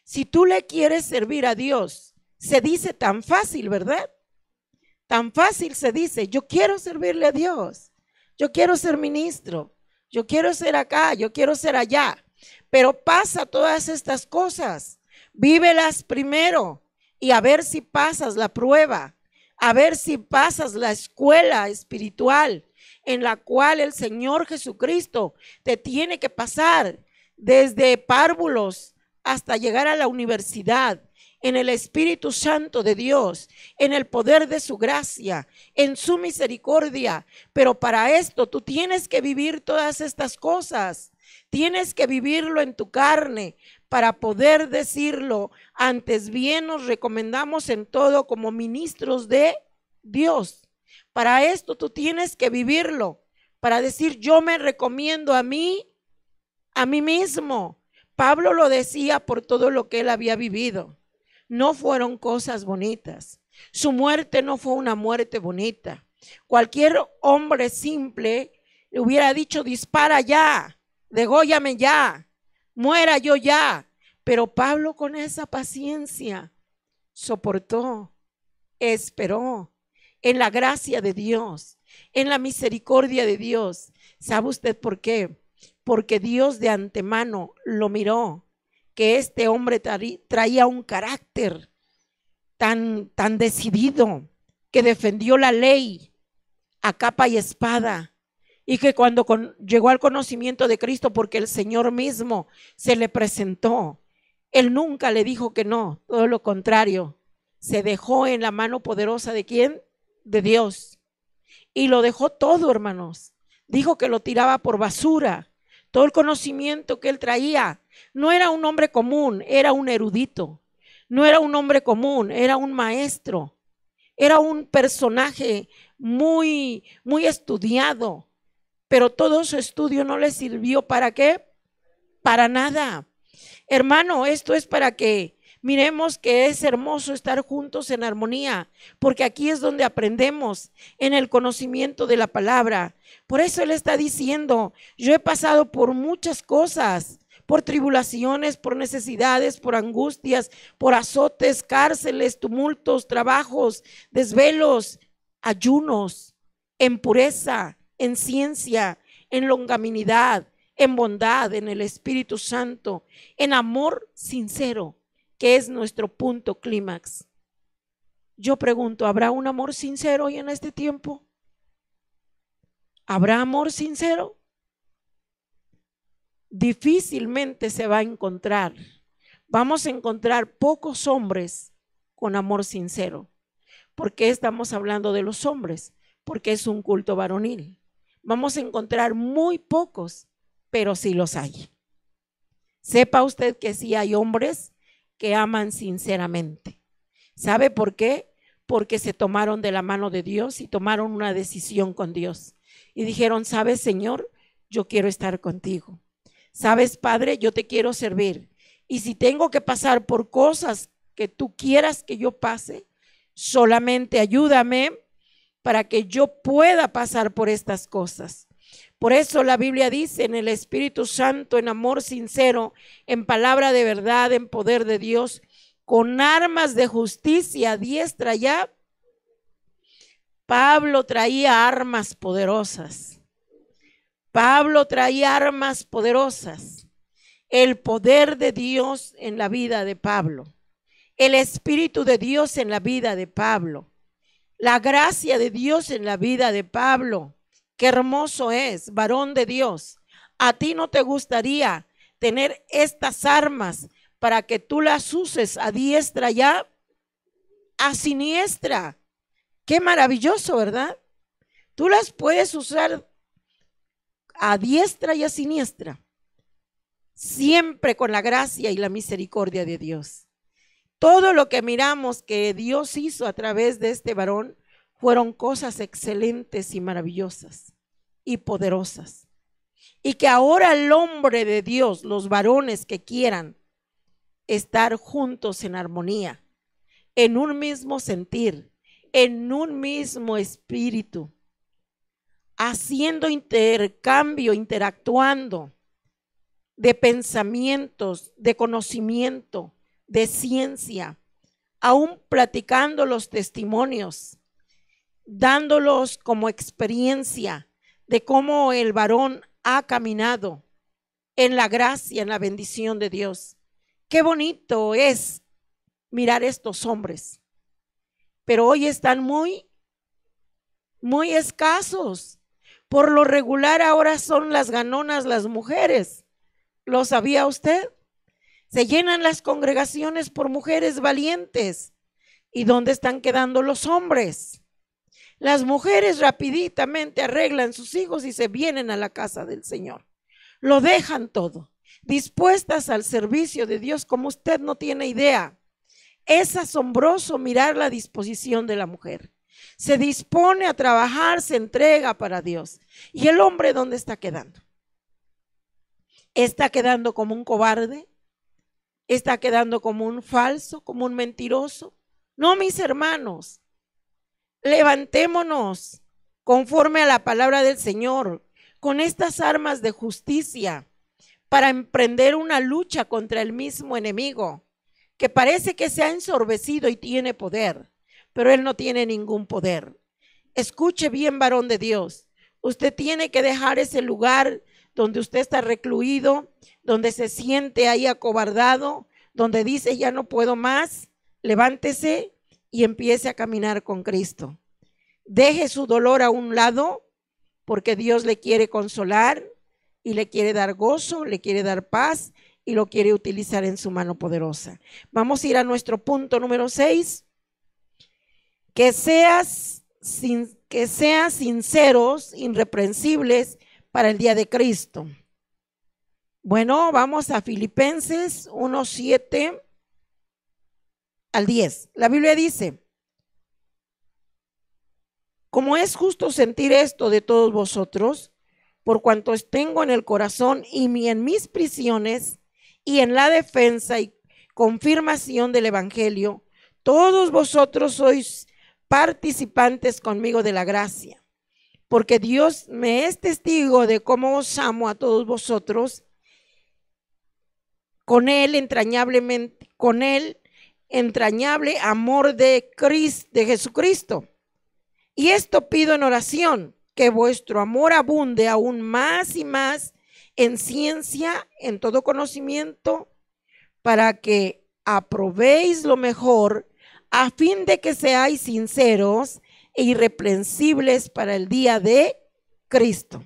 si tú le quieres servir a Dios, se dice tan fácil, ¿verdad? Tan fácil se dice, yo quiero servirle a Dios, yo quiero ser ministro, yo quiero ser acá, yo quiero ser allá. Pero pasa todas estas cosas Vívelas primero y a ver si pasas la prueba, a ver si pasas la escuela espiritual en la cual el Señor Jesucristo te tiene que pasar desde párvulos hasta llegar a la universidad en el Espíritu Santo de Dios, en el poder de su gracia, en su misericordia. Pero para esto tú tienes que vivir todas estas cosas. Tienes que vivirlo en tu carne para poder decirlo. Antes bien nos recomendamos en todo como ministros de Dios. Para esto tú tienes que vivirlo, para decir yo me recomiendo a mí, a mí mismo. Pablo lo decía por todo lo que él había vivido. No fueron cosas bonitas. Su muerte no fue una muerte bonita. Cualquier hombre simple le hubiera dicho, dispara ya, degóyame ya, muera yo ya. Pero Pablo con esa paciencia soportó, esperó en la gracia de Dios, en la misericordia de Dios. ¿Sabe usted por qué? Porque Dios de antemano lo miró, que este hombre traía un carácter tan, tan decidido, que defendió la ley a capa y espada y que cuando llegó al conocimiento de Cristo, porque el Señor mismo se le presentó, él nunca le dijo que no, todo lo contrario, se dejó en la mano poderosa de quién? De Dios. Y lo dejó todo, hermanos. Dijo que lo tiraba por basura. Todo el conocimiento que él traía. No era un hombre común, era un erudito. No era un hombre común, era un maestro. Era un personaje muy, muy estudiado pero todo su estudio no le sirvió para qué? Para nada. Hermano, esto es para que miremos que es hermoso estar juntos en armonía, porque aquí es donde aprendemos en el conocimiento de la palabra. Por eso Él está diciendo, yo he pasado por muchas cosas, por tribulaciones, por necesidades, por angustias, por azotes, cárceles, tumultos, trabajos, desvelos, ayunos, en en ciencia, en longaminidad, en bondad, en el Espíritu Santo, en amor sincero, que es nuestro punto clímax. Yo pregunto, ¿habrá un amor sincero hoy en este tiempo? ¿Habrá amor sincero? Difícilmente se va a encontrar. Vamos a encontrar pocos hombres con amor sincero. ¿Por qué estamos hablando de los hombres? Porque es un culto varonil vamos a encontrar muy pocos, pero sí los hay. Sepa usted que sí hay hombres que aman sinceramente. ¿Sabe por qué? Porque se tomaron de la mano de Dios y tomaron una decisión con Dios. Y dijeron, sabes, Señor, yo quiero estar contigo. Sabes, Padre, yo te quiero servir. Y si tengo que pasar por cosas que tú quieras que yo pase, solamente ayúdame para que yo pueda pasar por estas cosas. Por eso la Biblia dice en el Espíritu Santo, en amor sincero, en palabra de verdad, en poder de Dios, con armas de justicia diestra ya. Pablo traía armas poderosas. Pablo traía armas poderosas. El poder de Dios en la vida de Pablo. El Espíritu de Dios en la vida de Pablo la gracia de Dios en la vida de Pablo. Qué hermoso es, varón de Dios. A ti no te gustaría tener estas armas para que tú las uses a diestra y a siniestra. Qué maravilloso, ¿verdad? Tú las puedes usar a diestra y a siniestra, siempre con la gracia y la misericordia de Dios. Todo lo que miramos que Dios hizo a través de este varón fueron cosas excelentes y maravillosas y poderosas. Y que ahora el hombre de Dios, los varones que quieran estar juntos en armonía, en un mismo sentir, en un mismo espíritu, haciendo intercambio, interactuando de pensamientos, de conocimiento, de ciencia, aún platicando los testimonios, dándolos como experiencia de cómo el varón ha caminado en la gracia, en la bendición de Dios. Qué bonito es mirar estos hombres, pero hoy están muy, muy escasos. Por lo regular ahora son las ganonas las mujeres. ¿Lo sabía usted? Se llenan las congregaciones por mujeres valientes. ¿Y dónde están quedando los hombres? Las mujeres rapiditamente arreglan sus hijos y se vienen a la casa del Señor. Lo dejan todo, dispuestas al servicio de Dios como usted no tiene idea. Es asombroso mirar la disposición de la mujer. Se dispone a trabajar, se entrega para Dios. ¿Y el hombre dónde está quedando? ¿Está quedando como un cobarde? está quedando como un falso, como un mentiroso. No, mis hermanos, levantémonos conforme a la palabra del Señor con estas armas de justicia para emprender una lucha contra el mismo enemigo que parece que se ha ensorbecido y tiene poder, pero él no tiene ningún poder. Escuche bien, varón de Dios, usted tiene que dejar ese lugar donde usted está recluido, donde se siente ahí acobardado, donde dice ya no puedo más, levántese y empiece a caminar con Cristo. Deje su dolor a un lado porque Dios le quiere consolar y le quiere dar gozo, le quiere dar paz y lo quiere utilizar en su mano poderosa. Vamos a ir a nuestro punto número 6. Que seas, que seas sinceros, irreprensibles para el día de Cristo. Bueno, vamos a Filipenses 1.7 al 10. La Biblia dice, como es justo sentir esto de todos vosotros, por cuanto tengo en el corazón y en mis prisiones y en la defensa y confirmación del Evangelio, todos vosotros sois participantes conmigo de la gracia porque Dios me es testigo de cómo os amo a todos vosotros con él con entrañable amor de, Cristo, de Jesucristo. Y esto pido en oración, que vuestro amor abunde aún más y más en ciencia, en todo conocimiento, para que aprobéis lo mejor, a fin de que seáis sinceros irreprensibles para el día de Cristo.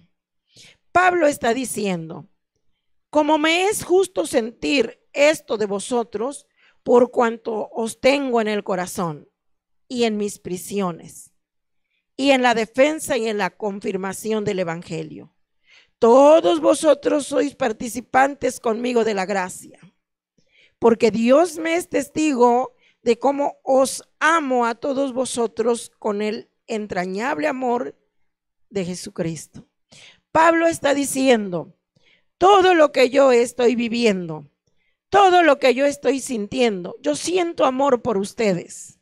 Pablo está diciendo, como me es justo sentir esto de vosotros, por cuanto os tengo en el corazón y en mis prisiones, y en la defensa y en la confirmación del Evangelio. Todos vosotros sois participantes conmigo de la gracia, porque Dios me es testigo de cómo os amo a todos vosotros con el entrañable amor de Jesucristo. Pablo está diciendo, todo lo que yo estoy viviendo, todo lo que yo estoy sintiendo, yo siento amor por ustedes.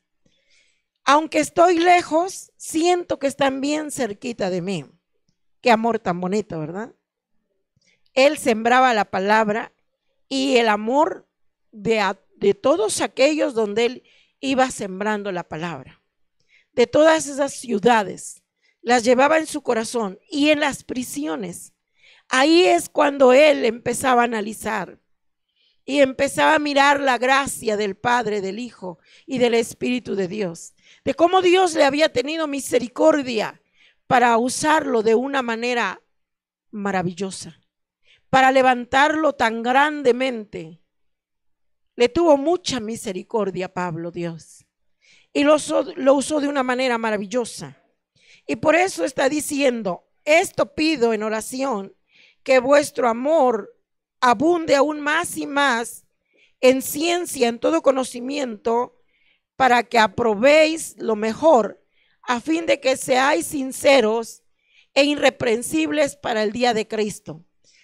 Aunque estoy lejos, siento que están bien cerquita de mí. Qué amor tan bonito, ¿verdad? Él sembraba la palabra y el amor de a de todos aquellos donde él iba sembrando la palabra, de todas esas ciudades, las llevaba en su corazón y en las prisiones. Ahí es cuando él empezaba a analizar y empezaba a mirar la gracia del Padre, del Hijo y del Espíritu de Dios, de cómo Dios le había tenido misericordia para usarlo de una manera maravillosa, para levantarlo tan grandemente le tuvo mucha misericordia a Pablo Dios. Y lo usó, lo usó de una manera maravillosa. Y por eso está diciendo, esto pido en oración, que vuestro amor abunde aún más y más en ciencia, en todo conocimiento, para que aprobéis lo mejor, a fin de que seáis sinceros e irreprensibles para el día de Cristo.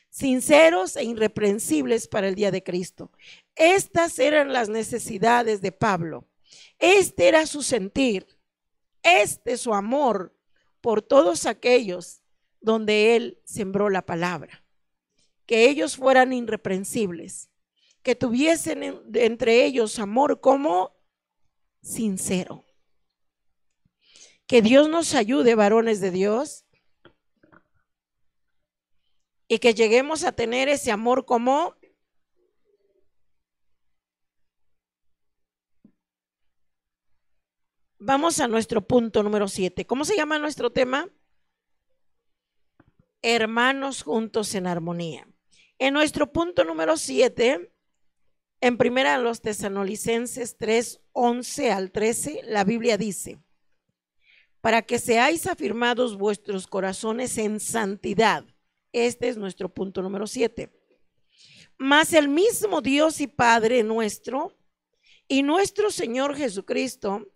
Sinceros e irreprensibles para el día de Cristo. Estas eran las necesidades de Pablo. Este era su sentir, este su amor por todos aquellos donde él sembró la palabra. Que ellos fueran irreprensibles, que tuviesen entre ellos amor como sincero. Que Dios nos ayude, varones de Dios, y que lleguemos a tener ese amor como Vamos a nuestro punto número 7. ¿Cómo se llama nuestro tema? Hermanos juntos en armonía. En nuestro punto número 7, en primera los tesanolicenses 3, 11 al 13, la Biblia dice, para que seáis afirmados vuestros corazones en santidad. Este es nuestro punto número 7. Mas el mismo Dios y Padre nuestro y nuestro Señor Jesucristo,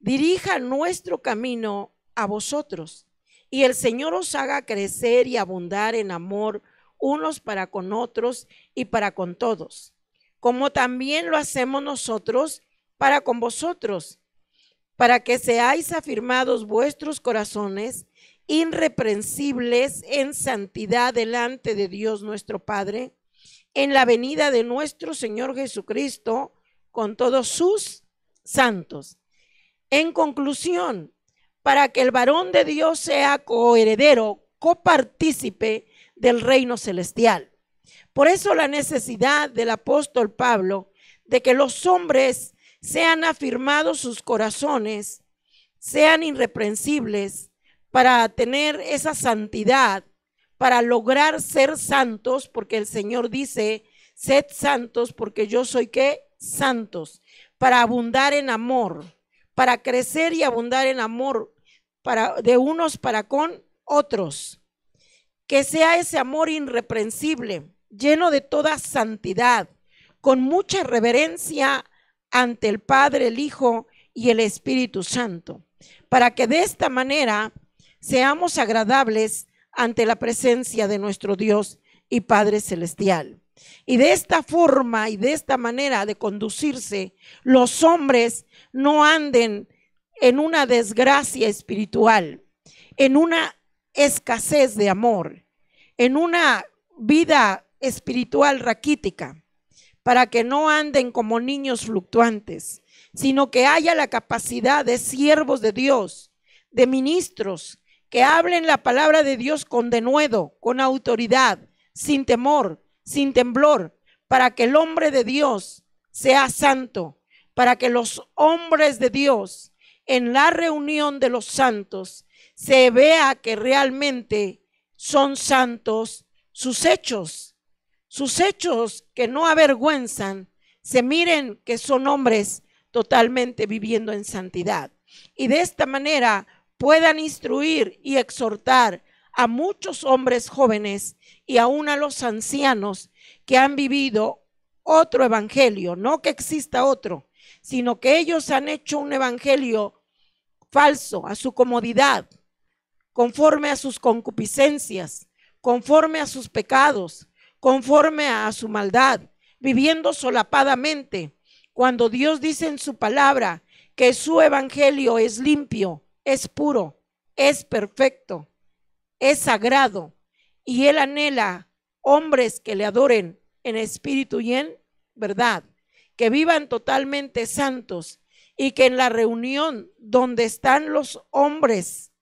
dirija nuestro camino a vosotros y el Señor os haga crecer y abundar en amor unos para con otros y para con todos, como también lo hacemos nosotros para con vosotros, para que seáis afirmados vuestros corazones irreprensibles en santidad delante de Dios nuestro Padre, en la venida de nuestro Señor Jesucristo con todos sus santos. En conclusión, para que el varón de Dios sea coheredero, copartícipe del reino celestial. Por eso la necesidad del apóstol Pablo de que los hombres sean afirmados sus corazones, sean irreprensibles para tener esa santidad, para lograr ser santos, porque el Señor dice, sed santos porque yo soy que santos, para abundar en amor para crecer y abundar en amor para, de unos para con otros. Que sea ese amor irreprensible, lleno de toda santidad, con mucha reverencia ante el Padre, el Hijo y el Espíritu Santo, para que de esta manera seamos agradables ante la presencia de nuestro Dios y Padre Celestial. Y de esta forma y de esta manera de conducirse, los hombres no anden en una desgracia espiritual, en una escasez de amor, en una vida espiritual raquítica, para que no anden como niños fluctuantes, sino que haya la capacidad de siervos de Dios, de ministros, que hablen la palabra de Dios con denuedo, con autoridad, sin temor, sin temblor, para que el hombre de Dios sea santo, para que los hombres de Dios en la reunión de los santos se vea que realmente son santos sus hechos, sus hechos que no avergüenzan, se miren que son hombres totalmente viviendo en santidad. Y de esta manera puedan instruir y exhortar a muchos hombres jóvenes y aún a los ancianos que han vivido otro evangelio, no que exista otro, sino que ellos han hecho un evangelio falso a su comodidad, conforme a sus concupiscencias, conforme a sus pecados, conforme a su maldad, viviendo solapadamente, cuando Dios dice en su palabra que su evangelio es limpio, es puro, es perfecto, es sagrado y Él anhela hombres que le adoren en espíritu y en verdad, que vivan totalmente santos y que en la reunión donde están los hombres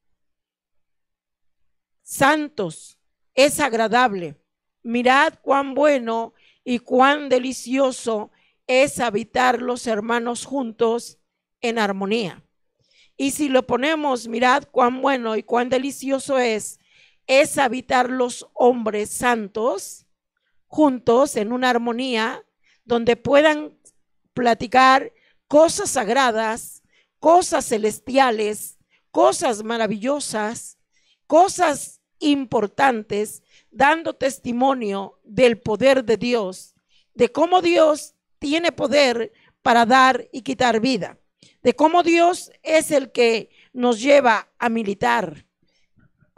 santos es agradable. Mirad cuán bueno y cuán delicioso es habitar los hermanos juntos en armonía. Y si lo ponemos, mirad cuán bueno y cuán delicioso es es habitar los hombres santos juntos en una armonía donde puedan platicar cosas sagradas, cosas celestiales, cosas maravillosas, cosas importantes, dando testimonio del poder de Dios, de cómo Dios tiene poder para dar y quitar vida, de cómo Dios es el que nos lleva a militar,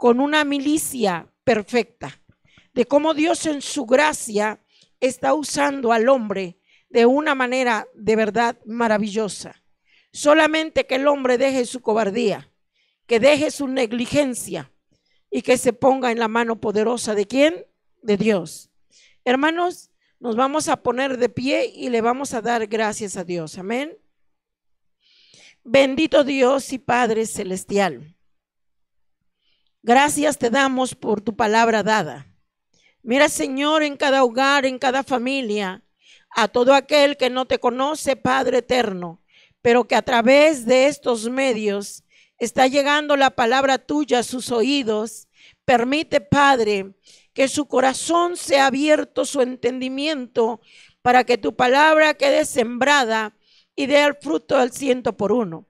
con una milicia perfecta, de cómo Dios en su gracia está usando al hombre de una manera de verdad maravillosa. Solamente que el hombre deje su cobardía, que deje su negligencia y que se ponga en la mano poderosa de quién? De Dios. Hermanos, nos vamos a poner de pie y le vamos a dar gracias a Dios. Amén. Bendito Dios y Padre Celestial. Gracias te damos por tu palabra dada. Mira, Señor, en cada hogar, en cada familia, a todo aquel que no te conoce, Padre eterno, pero que a través de estos medios está llegando la palabra tuya a sus oídos. Permite, Padre, que su corazón sea abierto, su entendimiento, para que tu palabra quede sembrada y dé el fruto del ciento por uno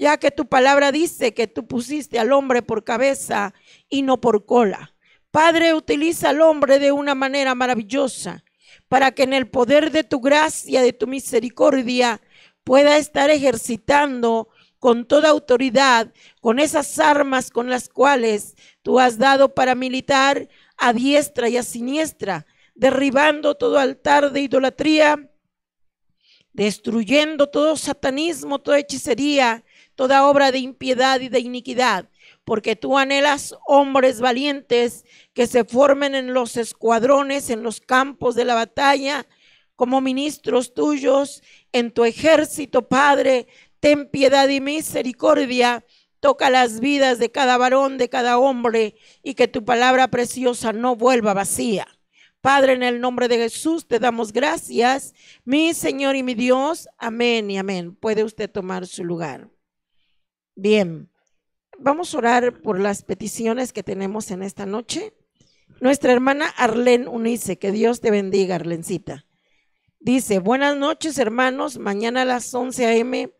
ya que tu palabra dice que tú pusiste al hombre por cabeza y no por cola. Padre, utiliza al hombre de una manera maravillosa para que en el poder de tu gracia, de tu misericordia, pueda estar ejercitando con toda autoridad, con esas armas con las cuales tú has dado para militar a diestra y a siniestra, derribando todo altar de idolatría, destruyendo todo satanismo, toda hechicería toda obra de impiedad y de iniquidad, porque tú anhelas hombres valientes que se formen en los escuadrones, en los campos de la batalla, como ministros tuyos, en tu ejército, Padre, ten piedad y misericordia. Toca las vidas de cada varón, de cada hombre, y que tu palabra preciosa no vuelva vacía. Padre, en el nombre de Jesús te damos gracias, mi Señor y mi Dios. Amén y amén. Puede usted tomar su lugar. Bien, vamos a orar por las peticiones que tenemos en esta noche. Nuestra hermana Arlene Unice, que Dios te bendiga, Arlencita. Dice, buenas noches hermanos, mañana a las 11 a.m.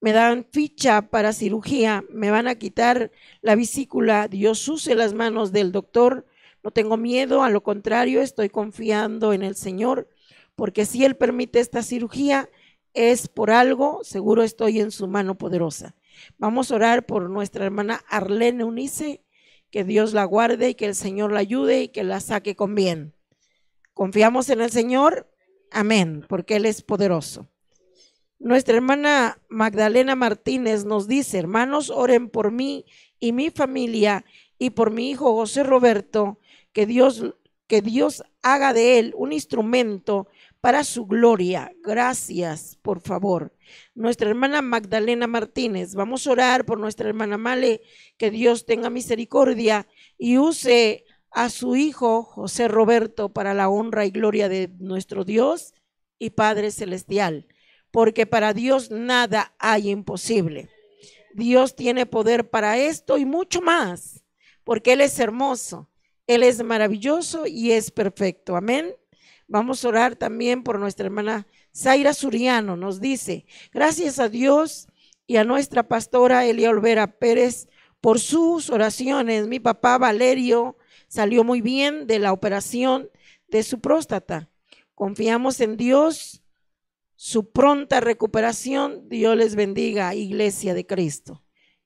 me dan ficha para cirugía, me van a quitar la visícula. Dios use las manos del doctor, no tengo miedo, a lo contrario, estoy confiando en el Señor, porque si Él permite esta cirugía, es por algo, seguro estoy en su mano poderosa. Vamos a orar por nuestra hermana Arlene Unice, que Dios la guarde y que el Señor la ayude y que la saque con bien. Confiamos en el Señor, amén, porque Él es poderoso. Nuestra hermana Magdalena Martínez nos dice, hermanos, oren por mí y mi familia y por mi hijo José Roberto, que Dios, que Dios haga de él un instrumento para su gloria. Gracias, por favor. Nuestra hermana Magdalena Martínez, vamos a orar por nuestra hermana Male, que Dios tenga misericordia y use a su hijo José Roberto para la honra y gloria de nuestro Dios y Padre Celestial, porque para Dios nada hay imposible. Dios tiene poder para esto y mucho más, porque Él es hermoso, Él es maravilloso y es perfecto. Amén. Vamos a orar también por nuestra hermana Zaira Suriano. Nos dice, gracias a Dios y a nuestra pastora Elia Olvera Pérez por sus oraciones. Mi papá Valerio salió muy bien de la operación de su próstata. Confiamos en Dios, su pronta recuperación. Dios les bendiga, Iglesia de Cristo.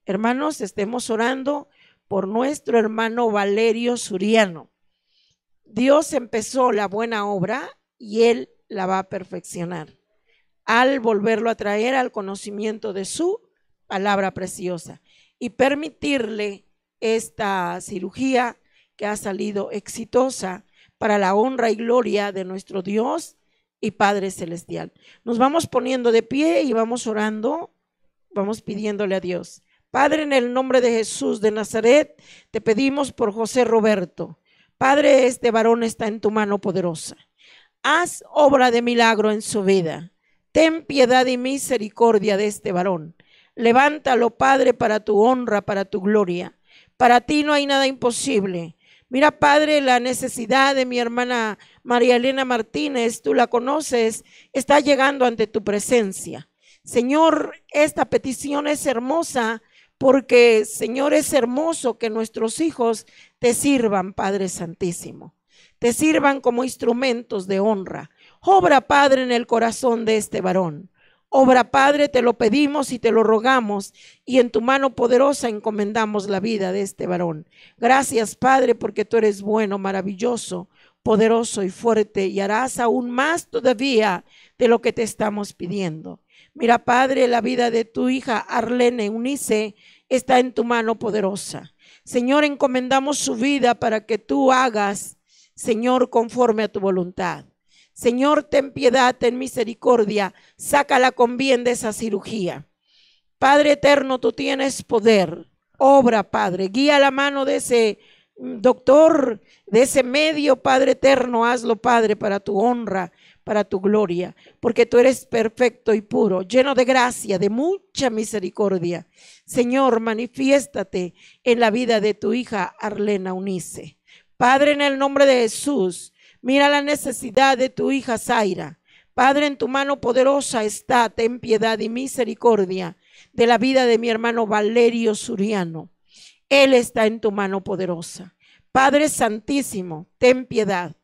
Hermanos, estemos orando por nuestro hermano Valerio Suriano. Dios empezó la buena obra y Él la va a perfeccionar al volverlo a traer al conocimiento de su palabra preciosa y permitirle esta cirugía que ha salido exitosa para la honra y gloria de nuestro Dios y Padre Celestial. Nos vamos poniendo de pie y vamos orando, vamos pidiéndole a Dios. Padre, en el nombre de Jesús de Nazaret, te pedimos por José Roberto Padre, este varón está en tu mano poderosa. Haz obra de milagro en su vida. Ten piedad y misericordia de este varón. Levántalo, Padre, para tu honra, para tu gloria. Para ti no hay nada imposible. Mira, Padre, la necesidad de mi hermana María Elena Martínez, tú la conoces, está llegando ante tu presencia. Señor, esta petición es hermosa porque, Señor, es hermoso que nuestros hijos te sirvan, Padre Santísimo. Te sirvan como instrumentos de honra. Obra, Padre, en el corazón de este varón. Obra, Padre, te lo pedimos y te lo rogamos, y en tu mano poderosa encomendamos la vida de este varón. Gracias, Padre, porque tú eres bueno, maravilloso, poderoso y fuerte, y harás aún más todavía de lo que te estamos pidiendo. Mira, Padre, la vida de tu hija Arlene Unice está en tu mano poderosa. Señor, encomendamos su vida para que tú hagas, Señor, conforme a tu voluntad. Señor, ten piedad, ten misericordia, sácala con bien de esa cirugía. Padre eterno, tú tienes poder. Obra, Padre, guía la mano de ese doctor, de ese medio, Padre eterno, hazlo, Padre, para tu honra para tu gloria, porque tú eres perfecto y puro, lleno de gracia, de mucha misericordia. Señor, manifiéstate en la vida de tu hija Arlena Unice. Padre, en el nombre de Jesús, mira la necesidad de tu hija Zaira. Padre, en tu mano poderosa está, ten piedad y misericordia de la vida de mi hermano Valerio Suriano. Él está en tu mano poderosa. Padre Santísimo, ten piedad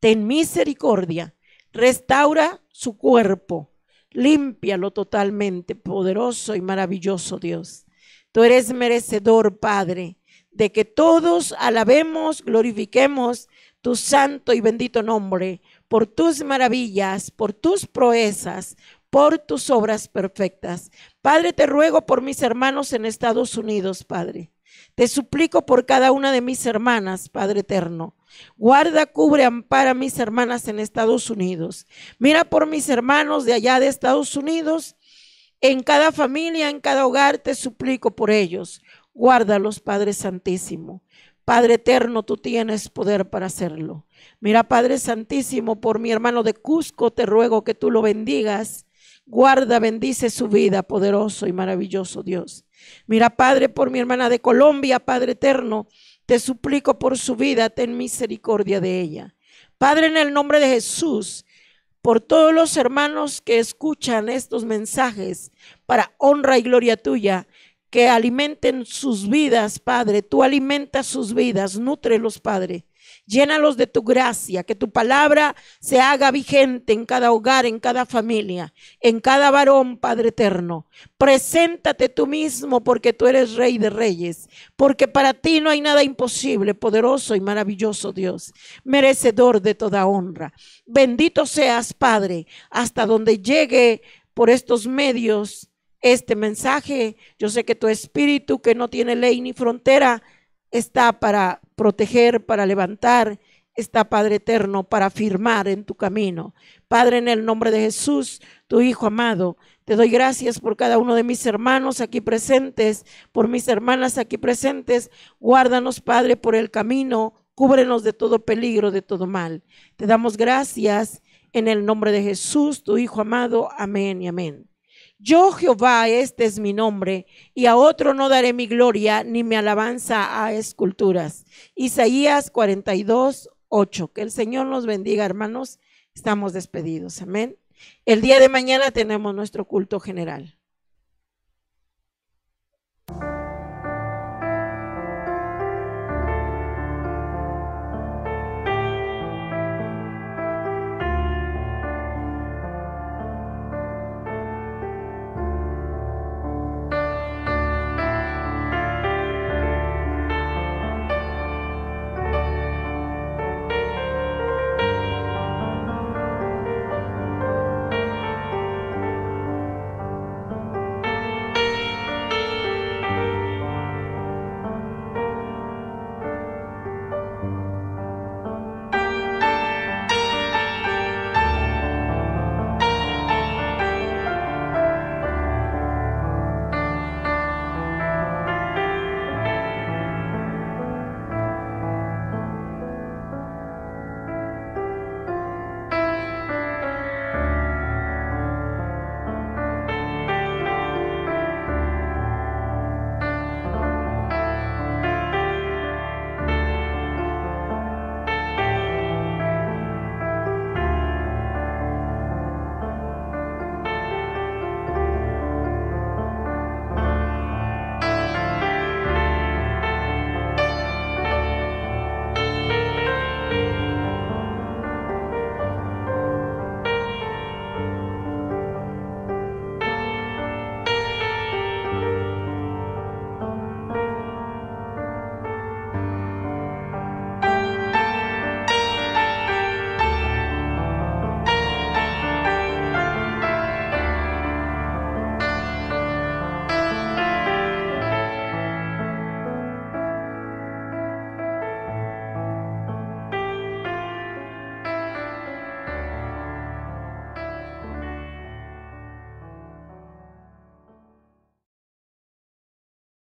ten misericordia, restaura su cuerpo, límpialo totalmente, poderoso y maravilloso Dios. Tú eres merecedor, Padre, de que todos alabemos, glorifiquemos tu santo y bendito nombre por tus maravillas, por tus proezas, por tus obras perfectas. Padre, te ruego por mis hermanos en Estados Unidos, Padre. Te suplico por cada una de mis hermanas, Padre eterno. Guarda, cubre, ampara a mis hermanas en Estados Unidos. Mira por mis hermanos de allá de Estados Unidos. En cada familia, en cada hogar, te suplico por ellos. Guárdalos, Padre Santísimo. Padre eterno, tú tienes poder para hacerlo. Mira, Padre Santísimo, por mi hermano de Cusco, te ruego que tú lo bendigas. Guarda, bendice su vida, poderoso y maravilloso Dios. Mira, Padre, por mi hermana de Colombia, Padre eterno, te suplico por su vida, ten misericordia de ella. Padre, en el nombre de Jesús, por todos los hermanos que escuchan estos mensajes para honra y gloria tuya, que alimenten sus vidas, Padre. Tú alimentas sus vidas, nútrelos, Padre. Llénalos de tu gracia, que tu palabra se haga vigente en cada hogar, en cada familia, en cada varón, Padre eterno. Preséntate tú mismo porque tú eres rey de reyes, porque para ti no hay nada imposible, poderoso y maravilloso Dios, merecedor de toda honra. Bendito seas, Padre, hasta donde llegue por estos medios este mensaje. Yo sé que tu espíritu, que no tiene ley ni frontera, está para proteger, para levantar, está Padre Eterno para firmar en tu camino. Padre, en el nombre de Jesús, tu Hijo amado, te doy gracias por cada uno de mis hermanos aquí presentes, por mis hermanas aquí presentes. Guárdanos, Padre, por el camino, cúbrenos de todo peligro, de todo mal. Te damos gracias en el nombre de Jesús, tu Hijo amado. Amén y amén. Yo Jehová, este es mi nombre, y a otro no daré mi gloria ni mi alabanza a esculturas. Isaías 42, 8. Que el Señor nos bendiga, hermanos. Estamos despedidos. Amén. El día de mañana tenemos nuestro culto general.